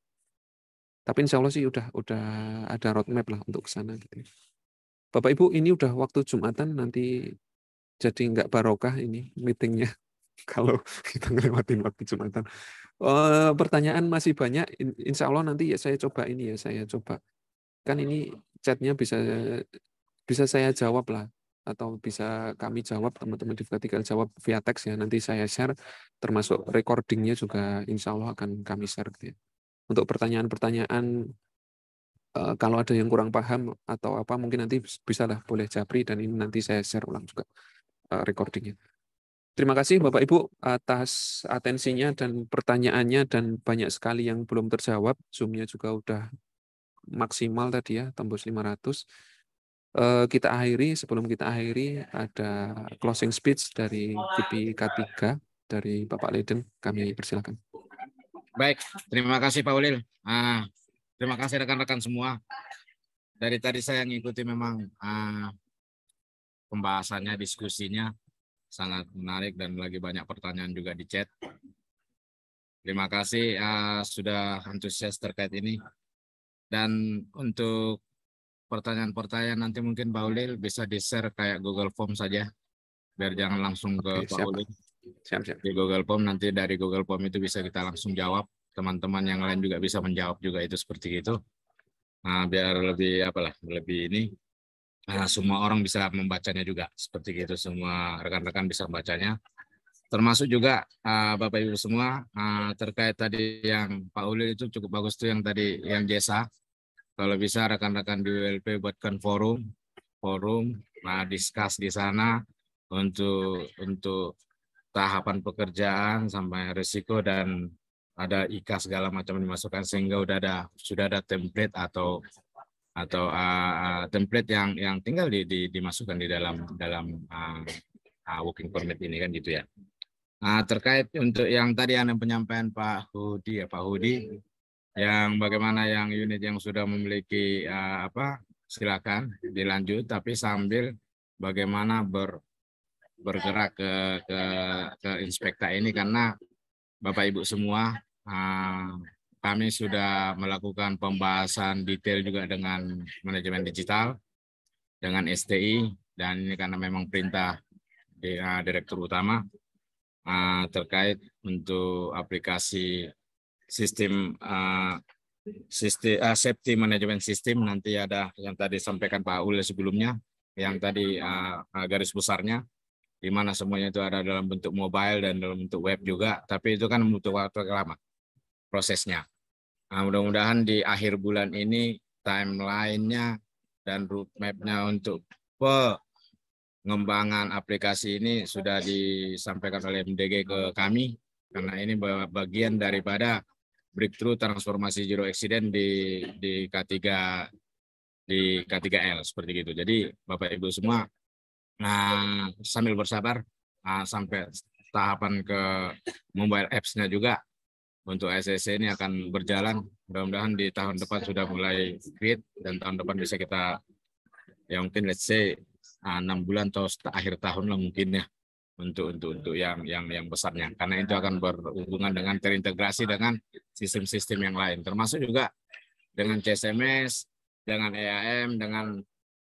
Tapi insya Allah sih udah udah ada roadmap lah untuk ke sana gitu. ya. Bapak Ibu ini udah waktu Jumatan nanti jadi nggak barokah ini meetingnya kalau *laughs* kita ngelewatin waktu Jumatan. Uh, pertanyaan masih banyak. Insya Allah nanti ya saya coba ini ya saya coba. Kan ini chatnya bisa bisa saya jawab lah atau bisa kami jawab teman-teman di vertikal jawab via teks ya nanti saya share termasuk recordingnya juga insya Allah akan kami share gitu ya. untuk pertanyaan-pertanyaan eh, kalau ada yang kurang paham atau apa mungkin nanti bisa lah boleh japri dan ini nanti saya share ulang juga eh, recordingnya Terima kasih Bapak Ibu atas atensinya dan pertanyaannya dan banyak sekali yang belum terjawab. Zoom-nya juga udah maksimal tadi ya, tembus 500. Eh, kita akhiri, sebelum kita akhiri ada closing speech dari k 3 dari Bapak Leden. Kami persilakan. Baik, terima kasih Pak Ulil. Ah, terima kasih rekan-rekan semua. Dari tadi saya ngikuti memang ah, pembahasannya, diskusinya sangat menarik dan lagi banyak pertanyaan juga di chat. Terima kasih uh, sudah antusias terkait ini. Dan untuk pertanyaan-pertanyaan nanti mungkin Pak Ulil bisa di-share kayak Google Form saja. Biar jangan langsung ke Oke, Ulil. Siap, siap. Di Google Form nanti dari Google Form itu bisa kita langsung jawab. Teman-teman yang lain juga bisa menjawab juga itu seperti itu. Nah, biar lebih apalah, lebih ini Nah, semua orang bisa membacanya juga, seperti itu semua rekan-rekan bisa membacanya. Termasuk juga uh, Bapak Ibu semua uh, terkait tadi yang Pak Uli itu cukup bagus tuh yang tadi yang jesa. Kalau bisa rekan-rekan di wlp buatkan forum, forum, nah diskus di sana untuk untuk tahapan pekerjaan sampai risiko dan ada IKA segala macam dimasukkan sehingga udah ada sudah ada template atau atau uh, template yang yang tinggal di, di, dimasukkan di dalam dalam uh, uh, working permit ini kan gitu ya. Uh, terkait untuk yang tadi yang penyampaian Pak Hudi ya Pak Hudi yang bagaimana yang unit yang sudah memiliki uh, apa silakan dilanjut tapi sambil bagaimana ber bergerak ke ke ke inspekta ini karena Bapak Ibu semua uh, kami sudah melakukan pembahasan detail juga dengan manajemen digital, dengan STI, dan ini karena memang perintah Direktur Utama eh, terkait untuk aplikasi sistem eh, sistem eh, safety management system nanti ada yang tadi sampaikan Pak Ule sebelumnya yang tadi garis besarnya di mana semuanya itu ada dalam bentuk mobile dan dalam bentuk web juga tapi itu kan butuh waktu lama prosesnya. Nah, mudah-mudahan di akhir bulan ini timelinenya dan roadmapnya untuk pengembangan aplikasi ini sudah disampaikan oleh MDG ke kami karena ini bagian daripada breakthrough transformasi zero accident di di K3 di K3L seperti itu. Jadi Bapak Ibu semua nah sambil bersabar nah, sampai tahapan ke mobile apps-nya juga untuk SSC ini akan berjalan. Mudah-mudahan di tahun depan sudah mulai fit dan tahun depan bisa kita ya mungkin let's say ah, enam bulan atau akhir tahun lah mungkin ya untuk untuk untuk yang yang yang besarnya karena itu akan berhubungan dengan terintegrasi dengan sistem-sistem yang lain termasuk juga dengan CSMS, dengan EAM, dengan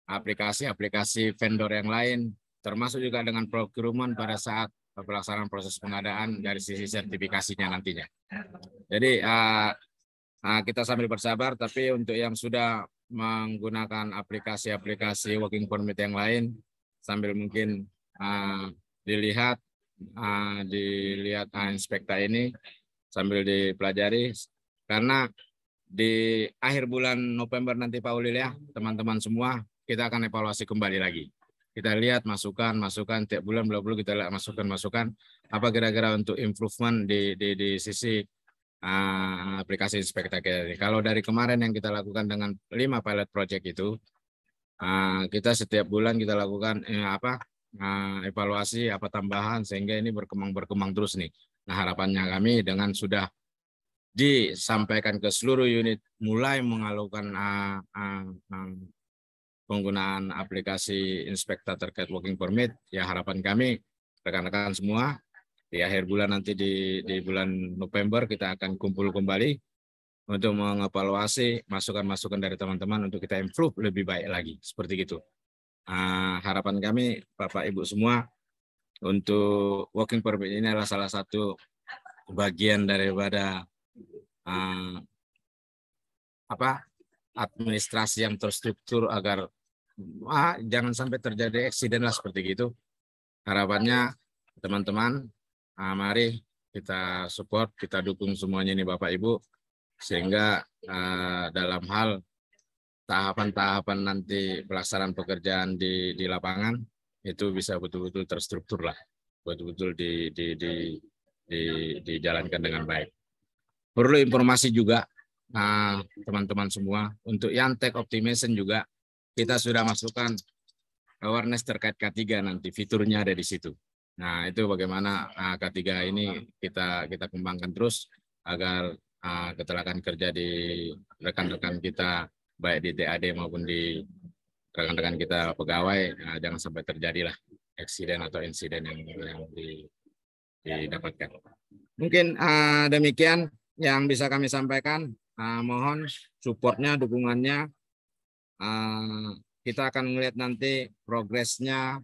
aplikasi-aplikasi vendor yang lain termasuk juga dengan procurement pada saat pelaksanaan proses pengadaan dari sisi sertifikasinya nantinya. Iya. Jadi uh, uh, kita sambil bersabar, tapi untuk yang sudah menggunakan aplikasi-aplikasi working permit yang lain, sambil mungkin uh, dilihat, uh, dilihat uh, inspekta ini, sambil dipelajari, karena di akhir bulan November nanti Pak Ulil ya, teman-teman semua, kita akan evaluasi kembali lagi kita lihat masukan masukan tiap bulan bulan bulan kita lihat masukan masukan apa kira-kira untuk improvement di di, di sisi uh, aplikasi inspekta kita. Kalau dari kemarin yang kita lakukan dengan lima pilot project itu uh, kita setiap bulan kita lakukan eh, apa uh, evaluasi apa tambahan sehingga ini berkembang berkembang terus nih. Nah harapannya kami dengan sudah disampaikan ke seluruh unit mulai mengalukan uh, uh, uh, penggunaan aplikasi inspektor terkait working permit. Ya harapan kami rekan-rekan semua di akhir bulan nanti di, di bulan November kita akan kumpul kembali untuk mengevaluasi masukan-masukan dari teman-teman untuk kita improve lebih baik lagi seperti itu. Uh, ah, harapan kami Bapak Ibu semua untuk working permit ini adalah salah satu bagian daripada uh, apa administrasi yang terstruktur agar ah, jangan sampai terjadi eksiden lah seperti itu. Harapannya teman-teman, ah, mari kita support, kita dukung semuanya ini Bapak Ibu, sehingga ah, dalam hal tahapan-tahapan nanti pelaksanaan pekerjaan di, di lapangan itu bisa betul-betul terstruktur lah, betul-betul di, di, di, di, dijalankan dengan baik. Perlu informasi juga teman-teman semua untuk yang tech optimization juga kita sudah masukkan awareness terkait K3 nanti fiturnya ada di situ. Nah, itu bagaimana ah, K3 ini kita kita kembangkan terus agar ah, kecelakaan kerja di rekan-rekan kita baik di TAD maupun di rekan-rekan kita pegawai ah, jangan sampai terjadilah eksiden atau insiden yang yang di, didapatkan. Mungkin uh, demikian yang bisa kami sampaikan. Uh, mohon supportnya, dukungannya Eh, kita akan melihat nanti progresnya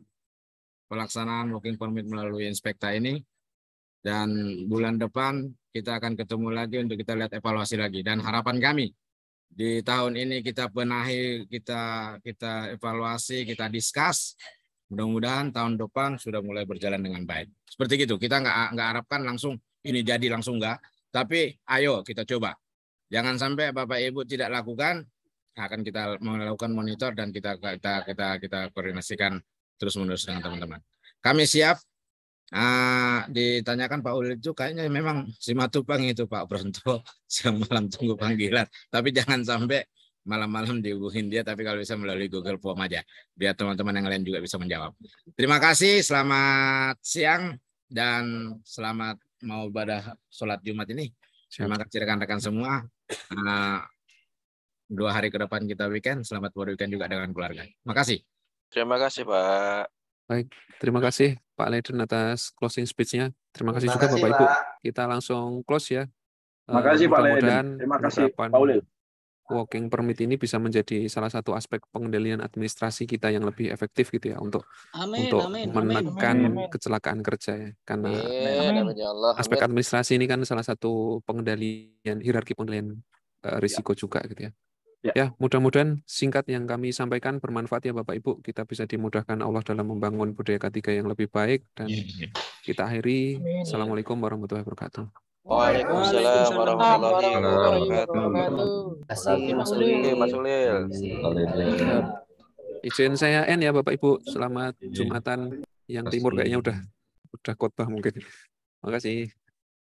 pelaksanaan working permit melalui inspekta ini. Dan bulan depan kita akan ketemu lagi untuk kita lihat evaluasi lagi. Dan harapan kami di tahun ini kita benahi, kita kita evaluasi, kita diskus. Mudah-mudahan tahun depan sudah mulai berjalan dengan baik. Seperti itu Kita nggak nggak harapkan langsung ini jadi langsung nggak. Tapi ayo kita coba. Jangan sampai Bapak Ibu tidak lakukan, akan kita melakukan monitor dan kita kita kita kita koordinasikan terus menerus dengan teman-teman. Kami siap. Nah, ditanyakan Pak Ulil itu kayaknya memang si Matupang itu Pak Bronto *laughs* siang malam tunggu panggilan. Tapi jangan sampai malam-malam dihubungin dia tapi kalau bisa melalui Google Form aja biar teman-teman yang lain juga bisa menjawab. Terima kasih, selamat siang dan selamat mau ibadah sholat Jumat ini. Terima kasih rekan-rekan semua. Uh, dua hari ke depan kita weekend. Selamat weekend juga dengan keluarga. Makasih. Terima kasih Pak. Baik, terima kasih Pak leiden atas closing speech-nya. Terima kasih juga Bapak Ibu. Kita langsung close ya. Terima kasih eh, Pak leiden. Terima kasih Pak Ulil. walking permit ini bisa menjadi salah satu aspek pengendalian administrasi kita yang lebih efektif gitu ya untuk amin, untuk amin, menekan amin, amin. kecelakaan kerja ya karena amin. Ya aspek administrasi ini kan salah satu pengendalian hierarki pengendalian eh, risiko ya. juga gitu ya. Ya, ya mudah-mudahan singkat yang kami sampaikan bermanfaat ya Bapak Ibu. Kita bisa dimudahkan Allah dalam membangun budaya ketiga yang lebih baik dan ya, ya. kita akhiri. Assalamualaikum warahmatullahi wabarakatuh. Waalaikumsalam warahmatullahi wabarakatuh. Assalamualaikum warahmatullahi wabarakatuh. Izin saya N ya Bapak Ibu. Selamat iya. Jumatan yang timur kayaknya udah udah khotbah mungkin. Makasih.